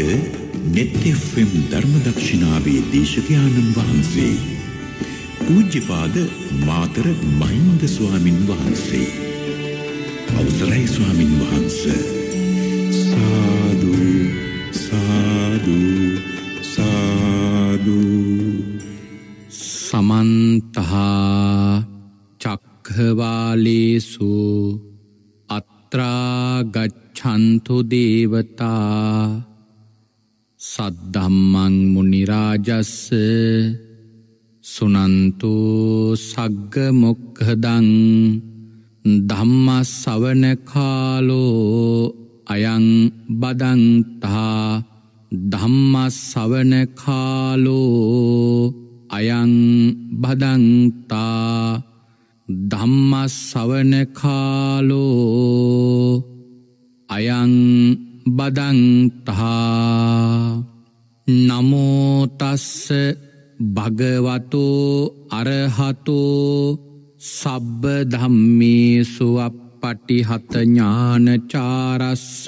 අද නෙත්තෙෆම් ධර්මදක්ෂිනාවේ දේශකයාණන් වහන්සේ. පූජ්‍යපාද මාතර මහින්ද ස්වාමින් වහන්සේ. අවසරයි ස්වාමින් වහන්ස. සාදු සාදු සාදු සමන්තහා චක්හවාලේසු අත්‍රාගච්චන්තු දේවතා සද්ධම්මං මුනිරාජස්ස සුනන්තු සග්ග මොක්හදං ධම්ම සවනකාලෝ අයං බදන්තා ධම්ම සවනකාලෝ අයං බදන්තා ධම්ම සවනකාලෝ අයං බදන්තහා නමෝතස්ස භගවතු අරහතෝ සබ්බ ධම්මේසු අප්පටිහතඥානචාරස්ස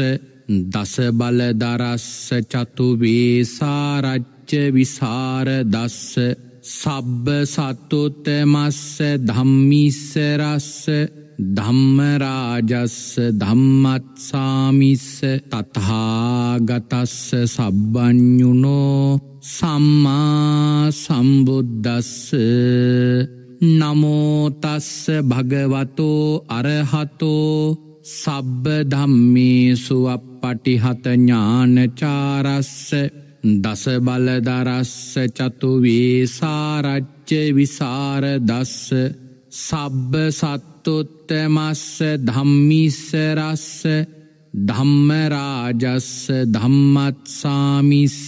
දස බලදරස්ස චතුවේසාරච්ච විසාරදස්ස සබ්බ සතුතමස්ස ධම්මිස්සරස්ස ධම්මරාජස්ස ධම්මත්සාමිස්ස තතහාගතස්ස සබ්බ්ඥුනෝ සම්මා සම්බුද්ධස්ස නමෝතස්ස භගවතෝ අරහතෝ සබ්බ ධම්මේසු අපපටිහතඥානචාරස්ස දස බලදරස්ස චතුවේසාරච්ච විසාර දස්ස සබ්බ සත් සත්තුත්තමස්ස ධම්මිස්සරස්ස ධම්මරාජස්ස ධම්මත්සාමිස්ස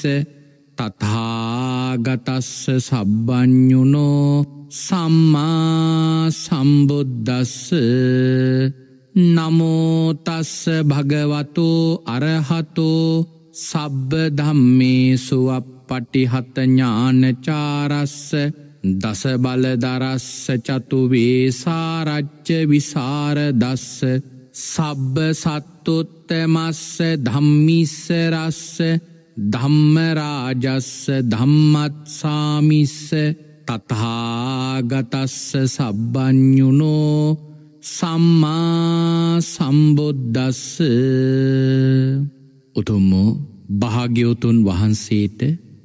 තථාගතස්ස සබ්බඥුනෝ සම්මා සම්බුද්දස්ස නමෝතස්ස භගවතු අරහතෝ සබ්බ ධම්මේ සුවප්පටිහත ඥානචාරස්ස දස බලදරස්ස චතු වේසාරච්ච විසාර දස්ස සබ්බ සත්තුත්තමස්ස ධම්මිස්ස රස්ස ධම්මරාජස්ස ධම්මත්සාමිස්ස තතාගතස්ස සබ්බ්ඥුනෝ සම්මා සම්බොද්ධස්ස උතුම්මෝ භාග්‍යවතුන් වහන්සේට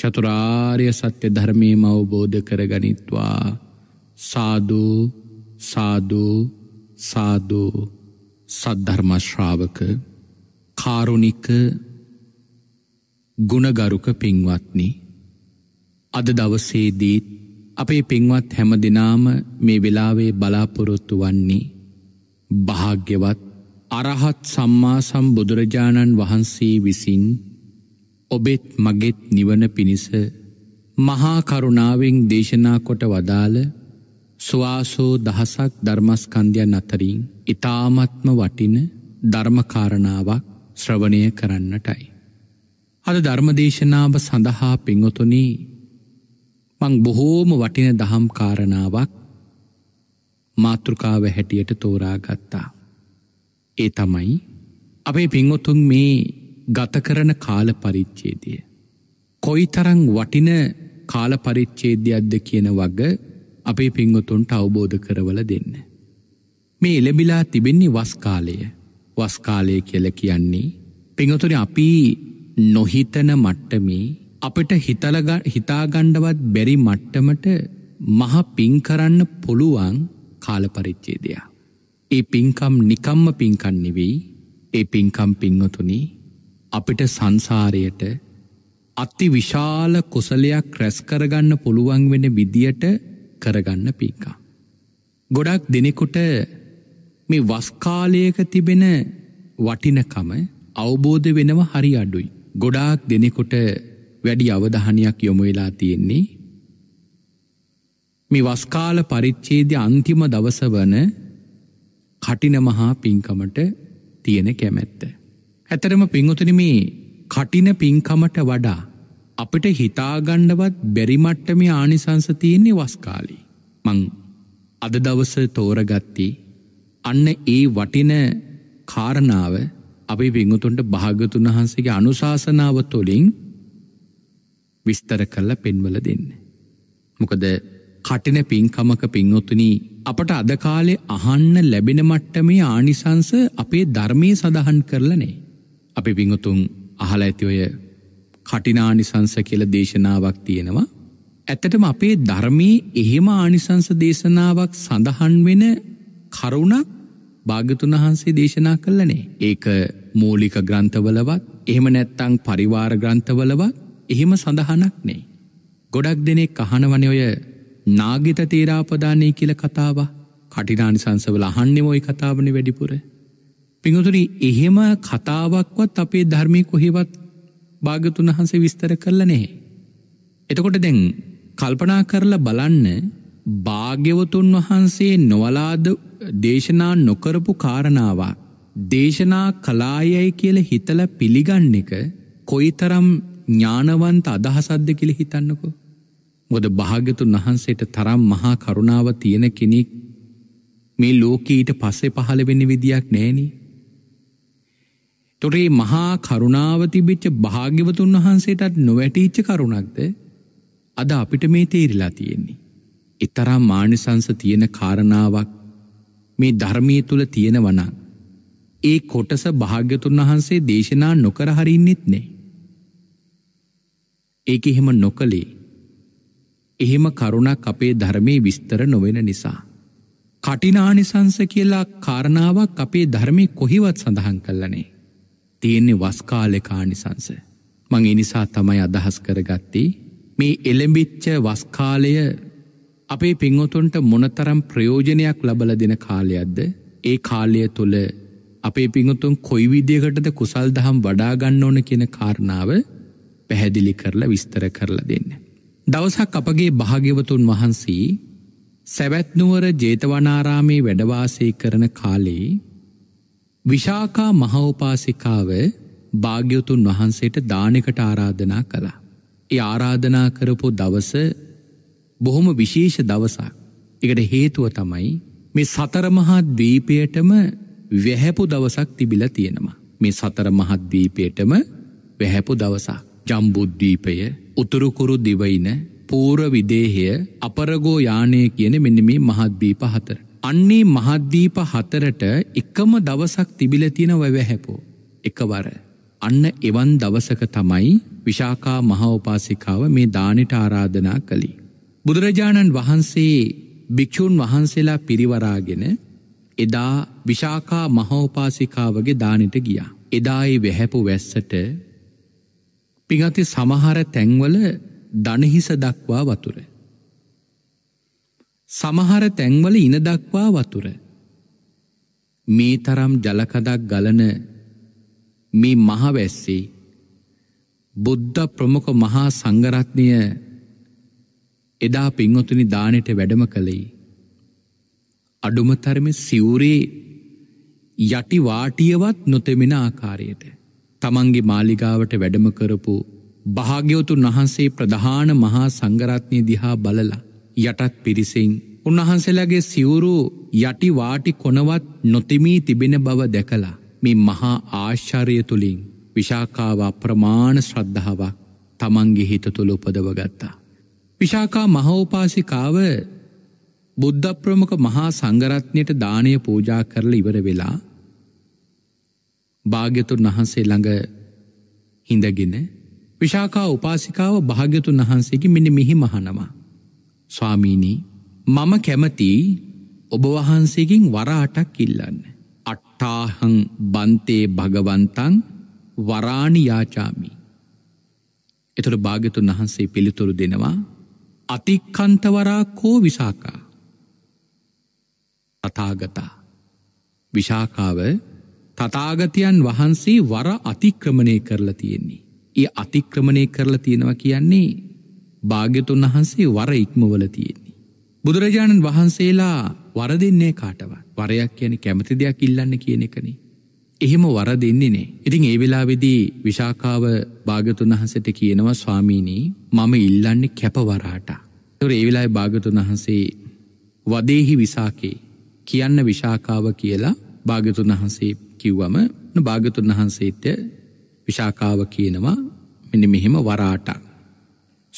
චතුරාර්ය සත්‍ය ධර්මයම අවබෝධ කරගනිත්වා සාදූ සාදූ සාදූ සද්ධර්මශ්‍රාවක කාරුණික ගුණගරුක පින්වත්නි අද දවසේදීත් අපේ පින්වත් හැම දෙනාම මේ වෙලාවේ බලාපොරොත්තු වන්නේ භාග්‍යවත් අරහත් සම්මා සම්බුදුරජාණන් වහන්සේ විසින් ඔබෙත් මගෙත් නිවන පිණිස මහා කරුණාවෙන් දේශනා කොට වදාළ ස්වාසෝ දහසක් ධර්මස්කන්ධයන් අතරින් ඊ타මත්ම වටින ධර්මකාරණාවක් ශ්‍රවණය කරන්නටයි. අද ධර්මදේශනාව සඳහා පිංඔතුනි මං බොහෝම වටින දහම් කාරණාවක් මාතෘකාව හැටියට තෝරාගත්තා. ඒ තමයි අපේ පිංඔතුන් මේ ගත කරන කාල පරිච්චේදය. කොයි තරං වටින කාල පරිච්චේදයක්ද කියන වග අපේ පිංගොතුන්ට අවබෝධ කරවල දෙන්න. මේ එලබිලා තිබෙන්නේ වස්කාලය වස්කාලය කියල කියන්නේ පිංහතුර අපි නොහිතන මට්ටමේ අපට හිතලග හිතාගණ්ඩවත් බැරි මට්ටමට මහ පින්කරන්න පුළුවන් කාලපරිච්චේදයා. ඒ පින්කම් නිකම්ම පින්කන්නෙවෙයි ඒ පින්කම් පිංහතුනිි අපිට සංසාරයට අති විශාල කුසලයක් රැස්කරගන්න පුළුවන් වෙන විදියට කරගන්න පීකා. ගොඩක් දෙනෙකුට මේ වස්කාලයක තිබෙන වටිනකම අවබෝධ වෙනව හරි අඩුයි. ගොඩාක් දෙනෙකොට වැඩි අවධහනයක් යොමු වෙලා තියෙන්නේ. මේ වස්කාල පරිච්චේද අන්තිම දවස වන කටින මහා පින්කමට තියෙන කැමැත්ත. ඇතරම පිංගුතුනි මේ කටින පිංකමට වඩා අපිට හිතාගණ්ඩවත් බැරිමට්ටම ආනිසංස තියෙන්නේ වස්කාලී. මං අද දවස තෝරගත්ති අන්න ඒ වටින කාරණාව අපි පිංගුතුන්ට භාගතුන් වහන්සේගේ අනුශාසනාව තුළින් විස්තර කල්ල පෙන්වල දෙන්න. මොකද කටින පින්කමක පින්වතුනී අපට අදකාලේ අහන්න ලැබෙන මට්ටමේ ආනිසංස අපේ ධර්මය සඳහන් කරලනේ. අපි පිංහතුන් අහල ඇති ඔය කටිනානිසංස කියල දේශනාවක් තියෙනවා. ඇත්තටම අපේ ධර්මී එහෙම ආනිසංස දේශනාවක් සඳහන් වෙන කරුණක් භාගතුන් වහන්සේ දේශනා කල්ලනේ. ඒක මූලික ග්‍රන්ථවලවත් එහෙම නැත්තං පරිවාර ග්‍රන්ථවලවත් එහෙම සඳහනක් නේ. ගොඩක් දෙනෙක් කහනවන ඔය නාගිත තේරාපදානය කියල කතාව කටිනානිසංසවල අහන්නෙමෝයි කතාවන වැඩිපුර. පිඟතුරි එහෙම කතාවක්වත් අපේ ධර්මය කොහෙවත් භාගතුන් වහන්සේ විස්තර කරල නැහැ. එතකොට දැන් කල්පනා කරලා බලන්න භාග්‍යවතුන් වහන්සේ නොවලාද දේශනා නොකරපු කාරණාවක්. දේශනා කලායයි කියල හිතල පිළිගන්න එක කොයි තරම් ඥානවන්ත අදහසද්ද කියල හිතන්නකෝ. මොද භාගතුන් වහන්සේට තරම් මහා කරුණාව තියෙන කෙනෙක් මේ ලෝකීට පස්සේ පහළ වෙන විදියක් නෑනේ තොරේ මහා කරුණාව තිබිච්ච භාග්‍යවතුන් වහන්සේටත් නොවැටිච්ච කරුණක්ද අද අපිට මේ තේරිලා තියෙන්නේ. එතරම් මානසංශ තියෙන කාරණාවක් මේ ධර්මයේ තුල තියෙනවා නම් ඒ කොටස භාග්‍යතුන් වහන්සේ දේශනා නොකර හරින්නෙත් නෑ. ඒක එහෙම නොකලේ. එහෙම කරුණක් අපේ ධර්මයේ විස්තර නොවන නිසා. කටිනානිසංස කියලා කාරණාවක් අපේ ධර්මයේ කොහිවත් සඳහන් කළා නෑ. තියෙන්නේ වස්කාලෙ කානිසංස. මං එනිසා තමයි අදහස් කරගත්තේ මේ එළඹිච්ච වස්කාලය අපේ පින්වතුන්ට මොනතරම් ප්‍රයෝජනයක් ලබල දෙන කාලයක්ද ඒ කාලය තුළ අපේ පිංහතුන් කොයි විදියකටද කුසල් දහම් වඩාගන්න ඕන කියන කාරණාව පැහැදිලි කරලා විස්තර කරලා දෙන්න. දවසක් අපගේ භාග්‍යවතුන් වහන්සේ සැවැත්නුවර ජේතවනාරාමේ වැඩවාසය කරන කාලේ විශාකා මහෝපාසිකාව භාග්‍යවතුන් වහන්සේට දානෙකට ආරාධනා කළා. ඒ ආරාධනා කරපු දවස බොහොම විශේෂ දවසක්. එකට හේතුව තමයි මේ සතර මහා ද්වීපයටම වැහැපු දවසක් තිබිලා තියෙනවා. මේ සතර මහා ද්වීපයටම වැහැපු දවසක්. ජම්බුද්වීපය, උතුරු කුරු දිවයින, පූර්ව විදේහය, අපරගෝ යානය කියන මෙන්න මේ මහා ද්වීප හතර. අන්නේ මහද්දීප හතරට එකම දවසක් තිබිල තියෙන වැවහැපෝ. එකවර. අන්න එවන් දවසක තමයි විශාකා මහෝපාසිකාව මේ දානට ආරාධනා කළි. බුදුරජාණන් වහන්සේ භික්‍ෂූන් වහන්සේලා පිරිවරාගෙන එදා විශාකා මහෝපාසිකාවගේ දානට ගියා. එදායි වැහැපු වැස්සට පිගති සමහර තැන්වල දනහිස දක්වා වතුර. සමහර තැන්වල ඉනදක්වා වතුර. මේ තරම් ජලකදක් ගලන මේ මහවැස්සේ බුද්ධ ප්‍රමුඛ මහා සංගරත්නය එදා පින්වතුනි දානෙට වැඩම කළේ. අඩුමතරම සිවුරේ යටි වාටියවත් නොතෙමෙන ආකාරයට. තමන්ගේ මාලිගාවට වැඩම කරපු භාග්‍යවතුන් වහන්සේ ප්‍රධාන මහා සංගරත්නය දිහා බලලා යටත් පිරිසිං උන්වහන්සේලාගේ සිවුරු යටිවාටි කොනවත් නොතිමී තිබෙන බව දැකලා මේ මහා ආශ්චර්ය තුළින් විශාකාව අප්‍රමාණ ශ්‍රද්ධාවක් තමන්ගේ හිත තුළ උපදවගත්තා. විශාකා මහෝපාසිකාව බුද්ධප්‍රමුඛ මහා සංගරත්නයට දානය පූජා කරල ඉවර වෙලා භාග්‍යතුන් වහන්සේ ළඟ හිඳගෙන විශාකා උපාසිකාව භාග්‍යතුන් වහන්සේකි මෙනි මෙහි මහනවා. ස්වාමීනී මම කැමති ඔබ වහන්සේකින් වරාටක් ඉල්ලන්න. අට්ටාහං බන්තේ භගවන්තං වරාණි යාචාමි. එතොට භාගතුන් වහන්සේ පිළිතුරු දෙනවා අතික්කන්තවරා කෝ විසාකා. තතාගතා විශාකාව තතාගතයන් වහන්සේ වර අතික්‍රමණය කරලා තියෙන්නේ. ඒ අතික්‍රමණය කරලා තියෙනවා කියන්නේ භාග්‍යතුන් වහන්සේ වර ඉක්මවල තියෙන්නේ. බුදුරජාණන් වහන්සේලා වර දෙන්නේ කාටවත්. වරයක් කියන්නේ කැමති දෙයක් ඉල්ලන්න කියන එකනේ. එහෙම වර දෙන්නේ නේ. ඉතින් ඒ වෙලාවේදී විශාකාව භාග්‍යතුන් වහන්සේට කියනවා ස්වාමීනි මම ඉල්ලන්නේ කැපවරාට. ඒතොර ඒ වෙලාවේ භාග්‍යතුන් වහන්සේ වදේහි විසාකේ කියන්න විශාකාව කියලා භාග්‍යතුන් වහන්සේ කිව්වම භාග්‍යතුන් වහන්සේට විශාකාව කියනවා මෙන්න මෙහෙම වරාටක්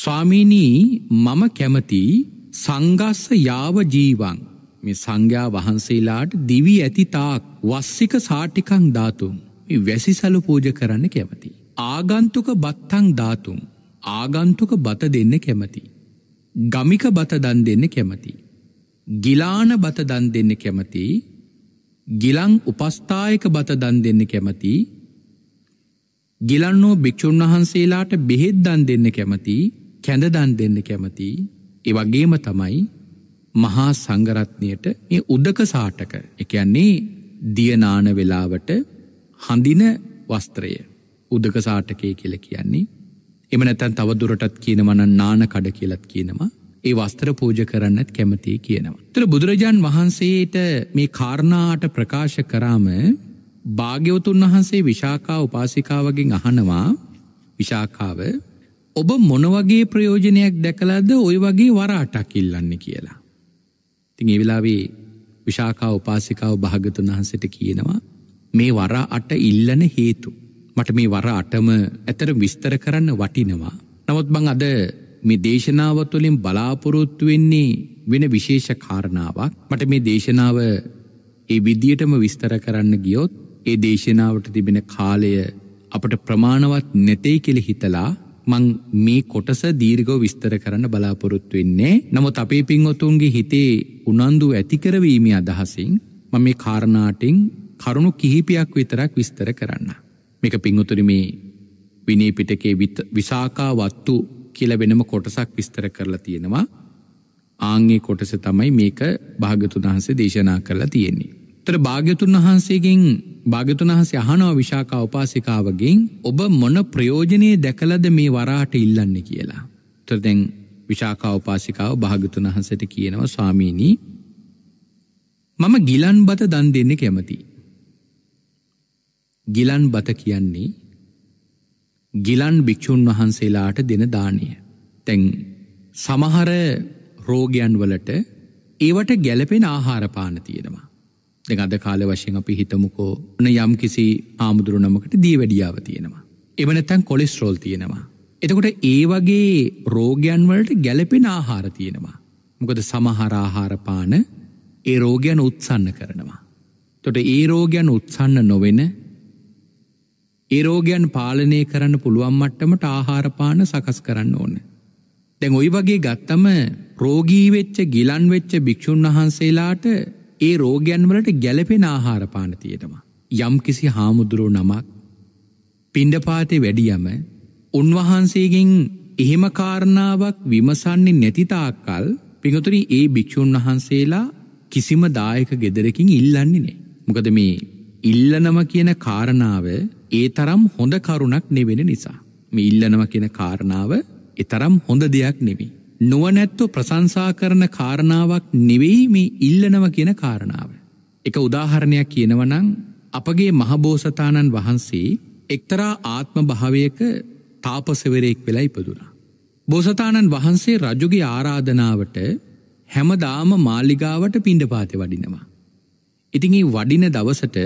ස්වාමීනී මම කැමති සංගස්ස යාව ජීවං මේ සංඝයා වහන්සේලාට දිවි ඇති තාක් වස්සික සාටිකං ධාතුම් මේ වැසිසලු පූජ කරන්න කැමති. ආගන්තුක බත්තං ධාතුම් ආගන්තුක බත දෙන්න කැමති. ගමික බත දන් දෙන්න කැමති. ගිලාන බත දන් දෙන්න කැමති. ගිලං උපස්ථායක බත දන් දෙන්න කැමති. ගිලන්නෝ භික්‍ෂූන් වහන්සේලාට බෙහෙත් දන් දෙන්න කැමති කැඳදන් දෙන්න කැමති ඒ වගේම තමයි මහා සංගරත්නයට මේ උදක සාටක එකන්නේ දියනාන වෙලාවට හඳින වස්ත්‍රය උදක සාටකය කියල කියන්නේ එම නැතැන් තවදුරටත් කියනවන නාන කඩ කියලත් කියනවා ඒ වස්ත්‍ර පූජ කරන්නත් කැමති කියනවා. තර බුදුරජාන් වහන්සේට මේ කාරණාට ප්‍රකාශ කරාම භාග්‍යවතුන් වහන්සේ විශාකා උපාසිකාවගෙන් අහනවා විශාකාව ඔබ මොන වගේ ප්‍රයෝජනයක් දැකලාද ওই වගේ වරාටක් ඉල්ලන්නේ කියලා. ඉතින් ඒ වෙලාවේ විශාඛා උපාසිකාව භාගතුන් වහන්සේට කියනවා මේ වර අට ඉල්ලන හේතු. මට මේ වර අටම ඇතර විස්තර කරන්න වටිනවා. නමුත් මං අද මේ දේශනාව තුළින් බලාපොරොත්තු වෙන්නේ වෙන විශේෂ කාරණාවක්. මට මේ දේශනාව ඒ විදියටම විස්තර කරන්න ගියොත් ඒ දේශනාවට තිබෙන කාලය අපට ප්‍රමාණවත් නැtei කියලා හිතලා මං මේ කොටස දීර්ගව විස්තර කරන්න බලාපොරොත්තු වෙන්නේ. නමුත් අපේ පින්වතුන්ගේ හිතේ උනන්දු ඇතිකරවීමේ අදහසින් මම මේ කාරණාටින් කරුණු කිහිපයක් විතරක් විස්තර කරන්න. මේක පිංගුතුරි මේ විනී පිටකේ විසාකා වත්තු කියලා වෙනම කොටසක් විස්තර කරලා තියෙනවා. ආන්ගේ කොටස තමයි මේක භාගතුන් වහන්සේ දේශනා කරලා තියෙන්නේ. තර භාග්‍යතුන් වහන්සේගෙන් භාගතුන් වහන්සේ අහනවා විශාකා උපාසිකාවගෙන් ඔබ මොන ප්‍රයෝජනයේ දැකලද මේ වරාට ඉල්ලන්නේ කියලා. තර දැන් විශාකා උපාසිකාව භාගතුන් වහන්සේට කියනවා ස්වාමීනි මම ගිලන් බත දන් දෙන්න කැමති. ගිලන් බත කියන්නේ ගිලන් භික්‍ෂූන් වහන්සේලාට දෙන දානය. තැන් සමහර රෝගයන් වලට ඒවට ගැලපෙන ආහාරපාන තියෙනවා. අද කාල වශයෙන් අපි හිතමුකෝ න යම් කිසි ආමුදුරුනමකට දී වැඩියාව තියෙනවා. එමනැත්තැන් කොලෙස්ට්‍රෝල් තියෙනවා. එතකොට ඒ වගේ රෝගයන්වලට ගැලපෙන ආහාර තියෙනවා. මොකද සමහරආහාරපාන ඒ රෝගයන් උත්සන්න කරනවා. තොට ඒ රෝගයන් උත්සන්න නොවෙන ඒ රෝගයන් පාලනය කරන්න පුළුවන් මට්ටමට ආහාරපාන සකස් කරන්න ඕන. දැන් ඔයි වගේ ගත්තම රෝගීවෙච්ච ගිලන්වෙච්ච භික්‍ෂූන් වහන්සේලාට ඒ රෝගයන් වලට ගැලපෙන ආහාර පාන තියෙනවා. යම්කිසි හාමුදුරුව නමක් පිණ්ඩපාතේ වැඩියම උන්වහන්සේගෙන් එහෙම කාරණාවක් විමසන්නේ නැති තාක්කල් පිඟුතුනි ඒ භික්ෂුන් වහන්සේලා කිසිම දායක ගෙදරකින් ඉල්ලන්නේ නැහැ. මොකද මේ ඉල්ලනම කියන කාරණාව ඒ තරම් හොඳ කරුණක් නෙවෙන නිසා. මේ ඉල්ලනම කියන කාරණාව ඒ තරම් හොඳ දෙයක් නෙවෙයි. නුවණැත්තු ප්‍රශංසා කරන කාරණාවක් නෙවෙයි මේ ඉල්ලනව කියන කාරණාව. එක උදාහරණයක් කියනවනම් අපගේ මහබෝසතාණන් වහන්සේ එක්තරා ආත්ම භාවයක තාපසවරයෙක් වෙලා ඉපදුනා. බෝසතාණන් වහන්සේ රජුගේ ආරාධනාවට හැමදාම මාලිගාවට පිණ්ඩපාතේ වඩිනවා. ඉතින් ඒ වඩින දවසට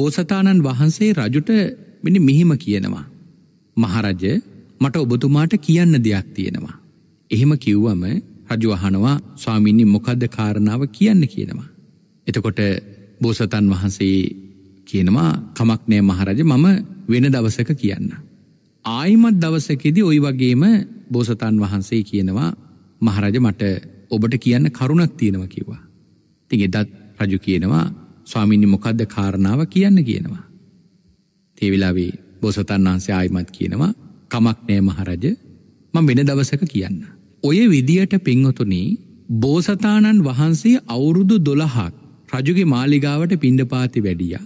බෝසතාණන් වහන්සේ රජුට මෙන්න මෙහිම කියනවා. මහරජ මට ඔබතුමාට කියන්න දෙයක් තියෙනවා. එහෙම කිව්වම රජු අහනවා ස්වාමීනි මොකද්ද කාරණාව කියන්න කියනවා. එතකොට බෝසතන් වහන්සේ කියනවා කමක් නෑ මහරජ මම වෙන දවසක කියන්න. ආයිමත් දවසකෙදි ඔයි වගේම බෝසතන් වහන්සේ කියනවා මහරජ මට ඔබට කියන්න කරුණක් තියෙනව කිව්වා. තින් එදත් රජු කියනවා ස්වාමිනි මොකද්ද කාරණාව කියන්න කියනවා. ඒ වෙලාවේ බෝසතන් වහන්සේ ආයිමත් කියනවා කමක් නෑ මහරජ මම වෙන දවසක කියන්න. ඔය විදියට පිංහතුනි බෝසතාණන් වහන්සේ අවුරුදු දොළහක් රජුගේ මාලිගාවට පිණ්ඩපාති වැඩිය.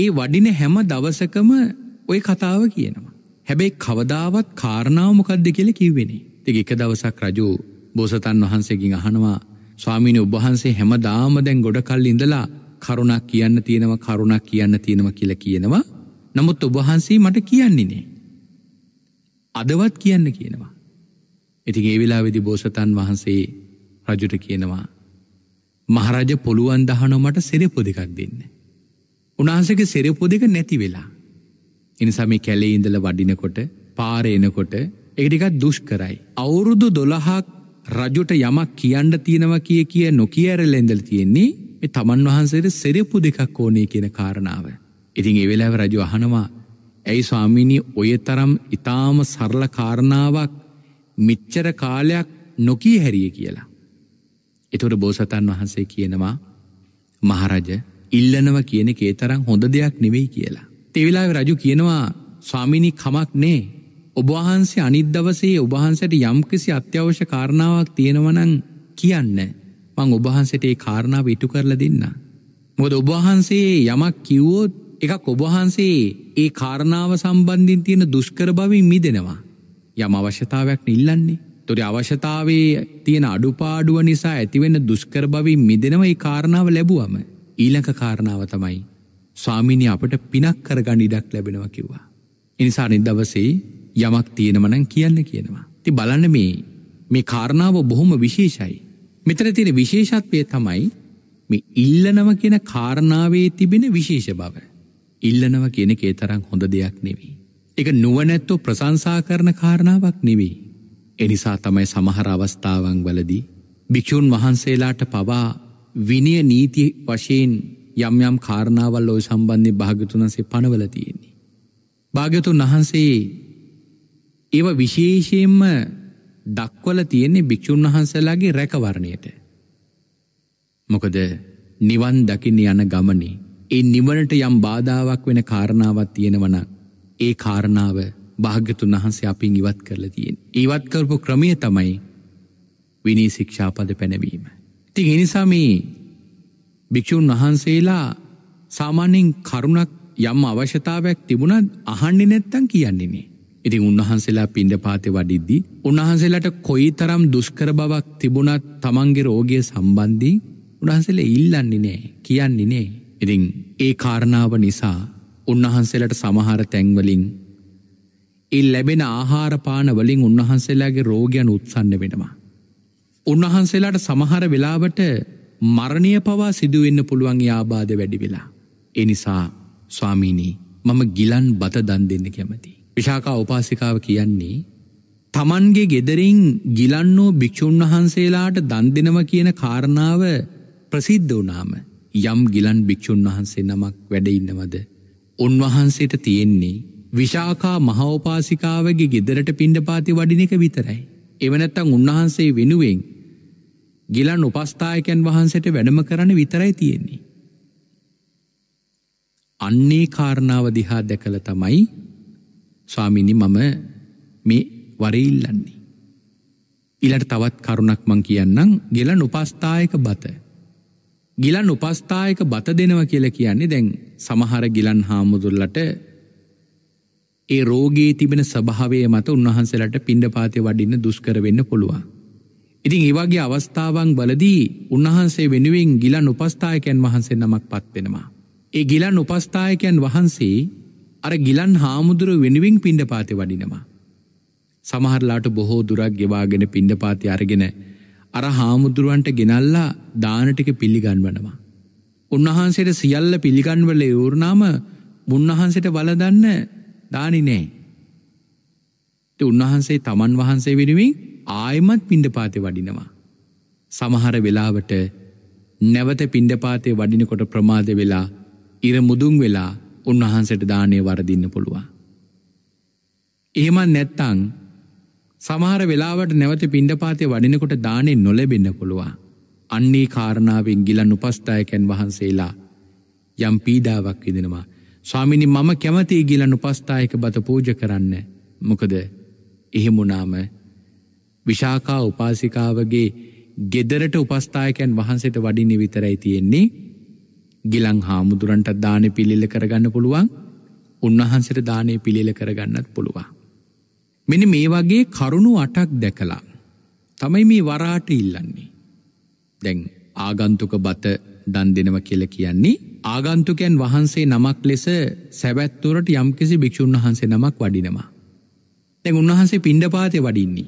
ඒ වඩින හැම දවසකම ඔය කතාව කියනවා. හැබැයි කවදාවත් කාරණාවමොකක්ද කියල කිව්වෙනේ. තික එක දවසක් රජු බෝසතන් වහන්සේකින් අහනවා ස්වාමීනි උබහන්සේ හැම දාම දැන් ගොඩ කල් ඉඳලා කරුණක් කියන්න තියෙනවා කරුණක් කියන්න තියෙනවා කියල කියනවා. නමුත් ඔබහන්සේ මට කියන්නේනේ. අදවත් කියන්න කියනවා. ඉතින් ඒ වෙලාවේදී බෝසතන් වහන්සේ රජුට කියනවා මහරජ පුළුවන් දහනෝ මට සෙරෙප්පු දෙකක් දෙන්න. උන්වහන්සේගේ සෙරෙප්පු දෙක නැති වෙලා. එනිසා මේ කැලේ ඉඳලා වඩිනකොට පාරේ එනකොට ඒක ටිකක් දුෂ්කරයි. අවුරුදු 12ක් රජුට යමක් කියන්න තියෙනවා කිය කිය නොකිය ඇරලා ඉඳලා තියෙන්නේ මේ තමන් වහන්සේට සෙරෙප්පු දෙකක් ඕනේ කියන කාරණාව. ඉතින් ඒ වෙලාවේ රජු අහනවා ඇයි ස්වාමීනි ඔය තරම් ඊටාම සරල කාරණාවක් මිච්චර කාලයක් නොකී හැරිය කියලා. එතොට බෝසතන් වහන්සේ කියනවා මහරජ ඉල්ලනව කියන කේ තරම් හොඳ දෙයක් නෙවෙයි කියලා. තෙවිලා රජු කියනවා ස්වාමිණි කමක් නේ ඔබවහන්සේ අනිද්දවසේ ඔබහන්සට යම්කිසි අත්‍යවශ්‍ය කාරණාවක් තියෙනවනං කියන්න මං ඔබහන්සට ඒ කාරණාව ඉටු කරල දෙන්න. මොද ඔබහන්සේ යමක් කිව්වෝත් එකක් ඔබහන්සේ ඒ කාරණාව සම්බන්ධින් තියෙන දුෂ්කර බවින් මිදෙනවා. යම් අවශ්‍යතාවයක් ඉල්ලන්නේ. තොරි අවශ්‍යතාවේ තියෙන අඩුපාඩුව නිසා ඇතිවෙන දුෂ්කරභවින් මිදෙනව ඒ කාරණාව ලැබුවම ඊළඟ කාරණාව තමයි ස්වාමීනි අපට පිනක් කරගන්න ඉඩක් ලැබෙනවා කිව්වා. එනිසා නිදවසේ යමක් තියෙනවනම් කියන්න කියනවා. ති බලන්න මේ මේ කාරණාව බොහොම විශේෂයි. මෙතන තියෙන විශේෂත්වය තමයි මේ ඉල්ලනව කියන කාරණාවේ තිබෙන විශේෂ බව. ඉල්ලනව කියන කේතරම් හොඳ දෙයක් නෙවෙයි. එක නුවනැත්තෝ ප්‍රසංසා කරන කාරණාවක් නෙවෙයි. එනිසා තමයි සමහර අවස්ථාවන් වලදී භික්‍ෂූන් වහන්සේලාට පවා විනය නීති වශයෙන් යම් යම් කාරණාවල් ඔය සම්බන්ධය භාගතුනන්සේ පනවල තියෙන්නේ. භාග්‍යතුන් වහන්සේ ඒව විශේෂයෙන්ම දක්වල තියෙන්නේ භික්‍ෂූන් වහන්සලාගේ රැකවරණයට. මොකද නිවන් දකින්න යන ගමනේ ඒ නිවනට යම් බාධාවක් වෙන කාරණාවත් තියෙනවනක් ඒ කාරණාව භාග්‍යතුන් වහන්සේ අපින් ඉවත් කරලා තියෙන්. ඒවත් කරපු ක්‍රමය තමයි විනී ශික්ෂාපද පැනවීම. ඉතින් එනිසා මේ භික්‍ෂූන් වහන්සේලා සාමාන්‍යෙන් කරුණක් යම් අවශ්‍යතාවයක් තිබුණත් අහන්නෙ නැත්තන් කියන්නේනේ. ඉතින් උන්වහන්සේලා පින්ඩ පාතය වඩිද්දී. උන්වහන්සේලාට කොයි තරම් දුෂ්කර බවක් තිබුණත් තමන්ගේ රෝගය සම්බන්ධී උන්හන්සේල ඉල්ලන්නේ නෑ කියන්නේ නේ. ඉතින් ඒ කාරණාව නිසා උන්වහන්සේලට සමහර තැන්වලින් ඉල් ලැබෙන ආහාරපාන වලින් උන්වහන්සේලාගේ රෝගයන් උත්සන්න වෙනවා. උන්වහන්සේලාට සමහර වෙලාවට මරණය පවා සිදුවෙන්න පුළුවන් යාබාධ වැඩි වෙලා. එනිසා ස්වාමීණී මම ගිලන් බත දන් දෙන්න කැමති. විශාකා උපාසිකාව කියන්නේ තමන්ගේ ගෙදරින් ගිලන්නෝ භික්‍ෂූන් වහන්සේලාට දන් දෙනව කියන කාරණාව ප්‍රසිද්ධ වනාම යම් ගිලන් භික්‍ෂූන් වහන්සේ නමක් වැඩඉන්නවද උන්වහන්සේට තියෙන්නේ විශාකා මහෝපාසිකාවගේ ගෙදරට පිණ්ඩපාති වඩින එක විතරයි. එවනැත්තං උන්වහන්සේ වෙනුවෙන් ගිලන් උපස්ථායකැන් වහන්සට වැඩම කරන විතරයි තියෙන්නේ. අන්නේ කාරණාව දිහා දැකළ තමයි ස්වාමිනි මම මේ වරඉල්ලන්නේ. ඉලට තවත් කරුණක් මං කියන්නම් ගෙලන් උපස්ථායක බත. ගිලන් උපස්ථායක බත දෙනව කියල කියන්නේ දැන් සමහර ගිලන් හාමුදුරලට ඒ රෝගයේ තිබෙන සභාවය මත උන්වහන්සේලට පිණ්ඩ පාතය වඩින්න දුස්කර වෙන්න පුළුවන්. ඉතින් ඒවාගේ අවස්ථාවන් බලදී උන්වහන්සේ වෙනුවෙන් ගිලන් උපස්ථායකයන් වහන්සේ නමක් පත්වෙනවා. ඒ ගිලන් උපස්ථායකයන් වහන්සේ අර ගිලන් හාමුදුර වෙනුවෙන් පිණ්ඩ පාතය වඩිනවා. සමහරලාට බොහෝ දුරක් ගෙවාගෙන පිණ්ඩ පාති අරගෙන අර හාමුදුරුවන්ට ගෙනල්ලා දානටික පිළිගන්වනවා. උන්වහන්සේට සියල්ල පිළිගන්වල යෝරනාම බුන්වහන්සට බලදන්න දානිනෑ. උන්වහන්සේ තමන් වහන්සේ වෙනුවෙන් ආයමත් පිණ්ඩපාතය වඩිනවා. සමහර වෙලාවට නැවත පිණ්ඩපාතය වඩිනකොට ප්‍රමාද වෙලා ඉර මුදුන් වෙලා උන්වහන්සට දානය වරදින්න පුළුවන්. එහෙමන් නැත්තං සමහර වෙලාවට නැවත පිණ්ඩපාතය වඩිනකොට දානෙ නොලැබෙන්න පුළුවන්. අන්නේ කාරණාවෙන් ගිලන් උපස්ථායකැන් වහන්සේලා යම් පීඩාවක් විදෙනවා. ස්වාමිනි මම කැමති ගිලන් උපස්ථායක බත පූජ කරන්න. මොකද එහෙමුණාම විශාකා උපාසිකාවගේ ගෙදරට උපස්ථායකැන් වහන්සට වඩින විතරයි තියෙන්නේ ගිලං හාමුදුරන්ට දානෙ පිළිල්ල කරගන්න පුළුවන් උන්වහන්සට දානය පිළිල කරගන්නත් පුළුවන්. මෙනි මේ වගේ කරුණු අටක් දැකලා තමයි මේ වරාට ඉල්ලන්නේ. දැන් ආගන්තුක බත දන් දෙනව කියල කියන්නේ ආගන්තුකයන් වහන්සේ නමක් ලෙස සැබැත්තුරට යම්කිසි භික්‍ෂූන් වහන්සේ නමක් වඩිනවා. තැන් උන්වහන්සේ පිණ්ඩපාතය වඩින්නේ.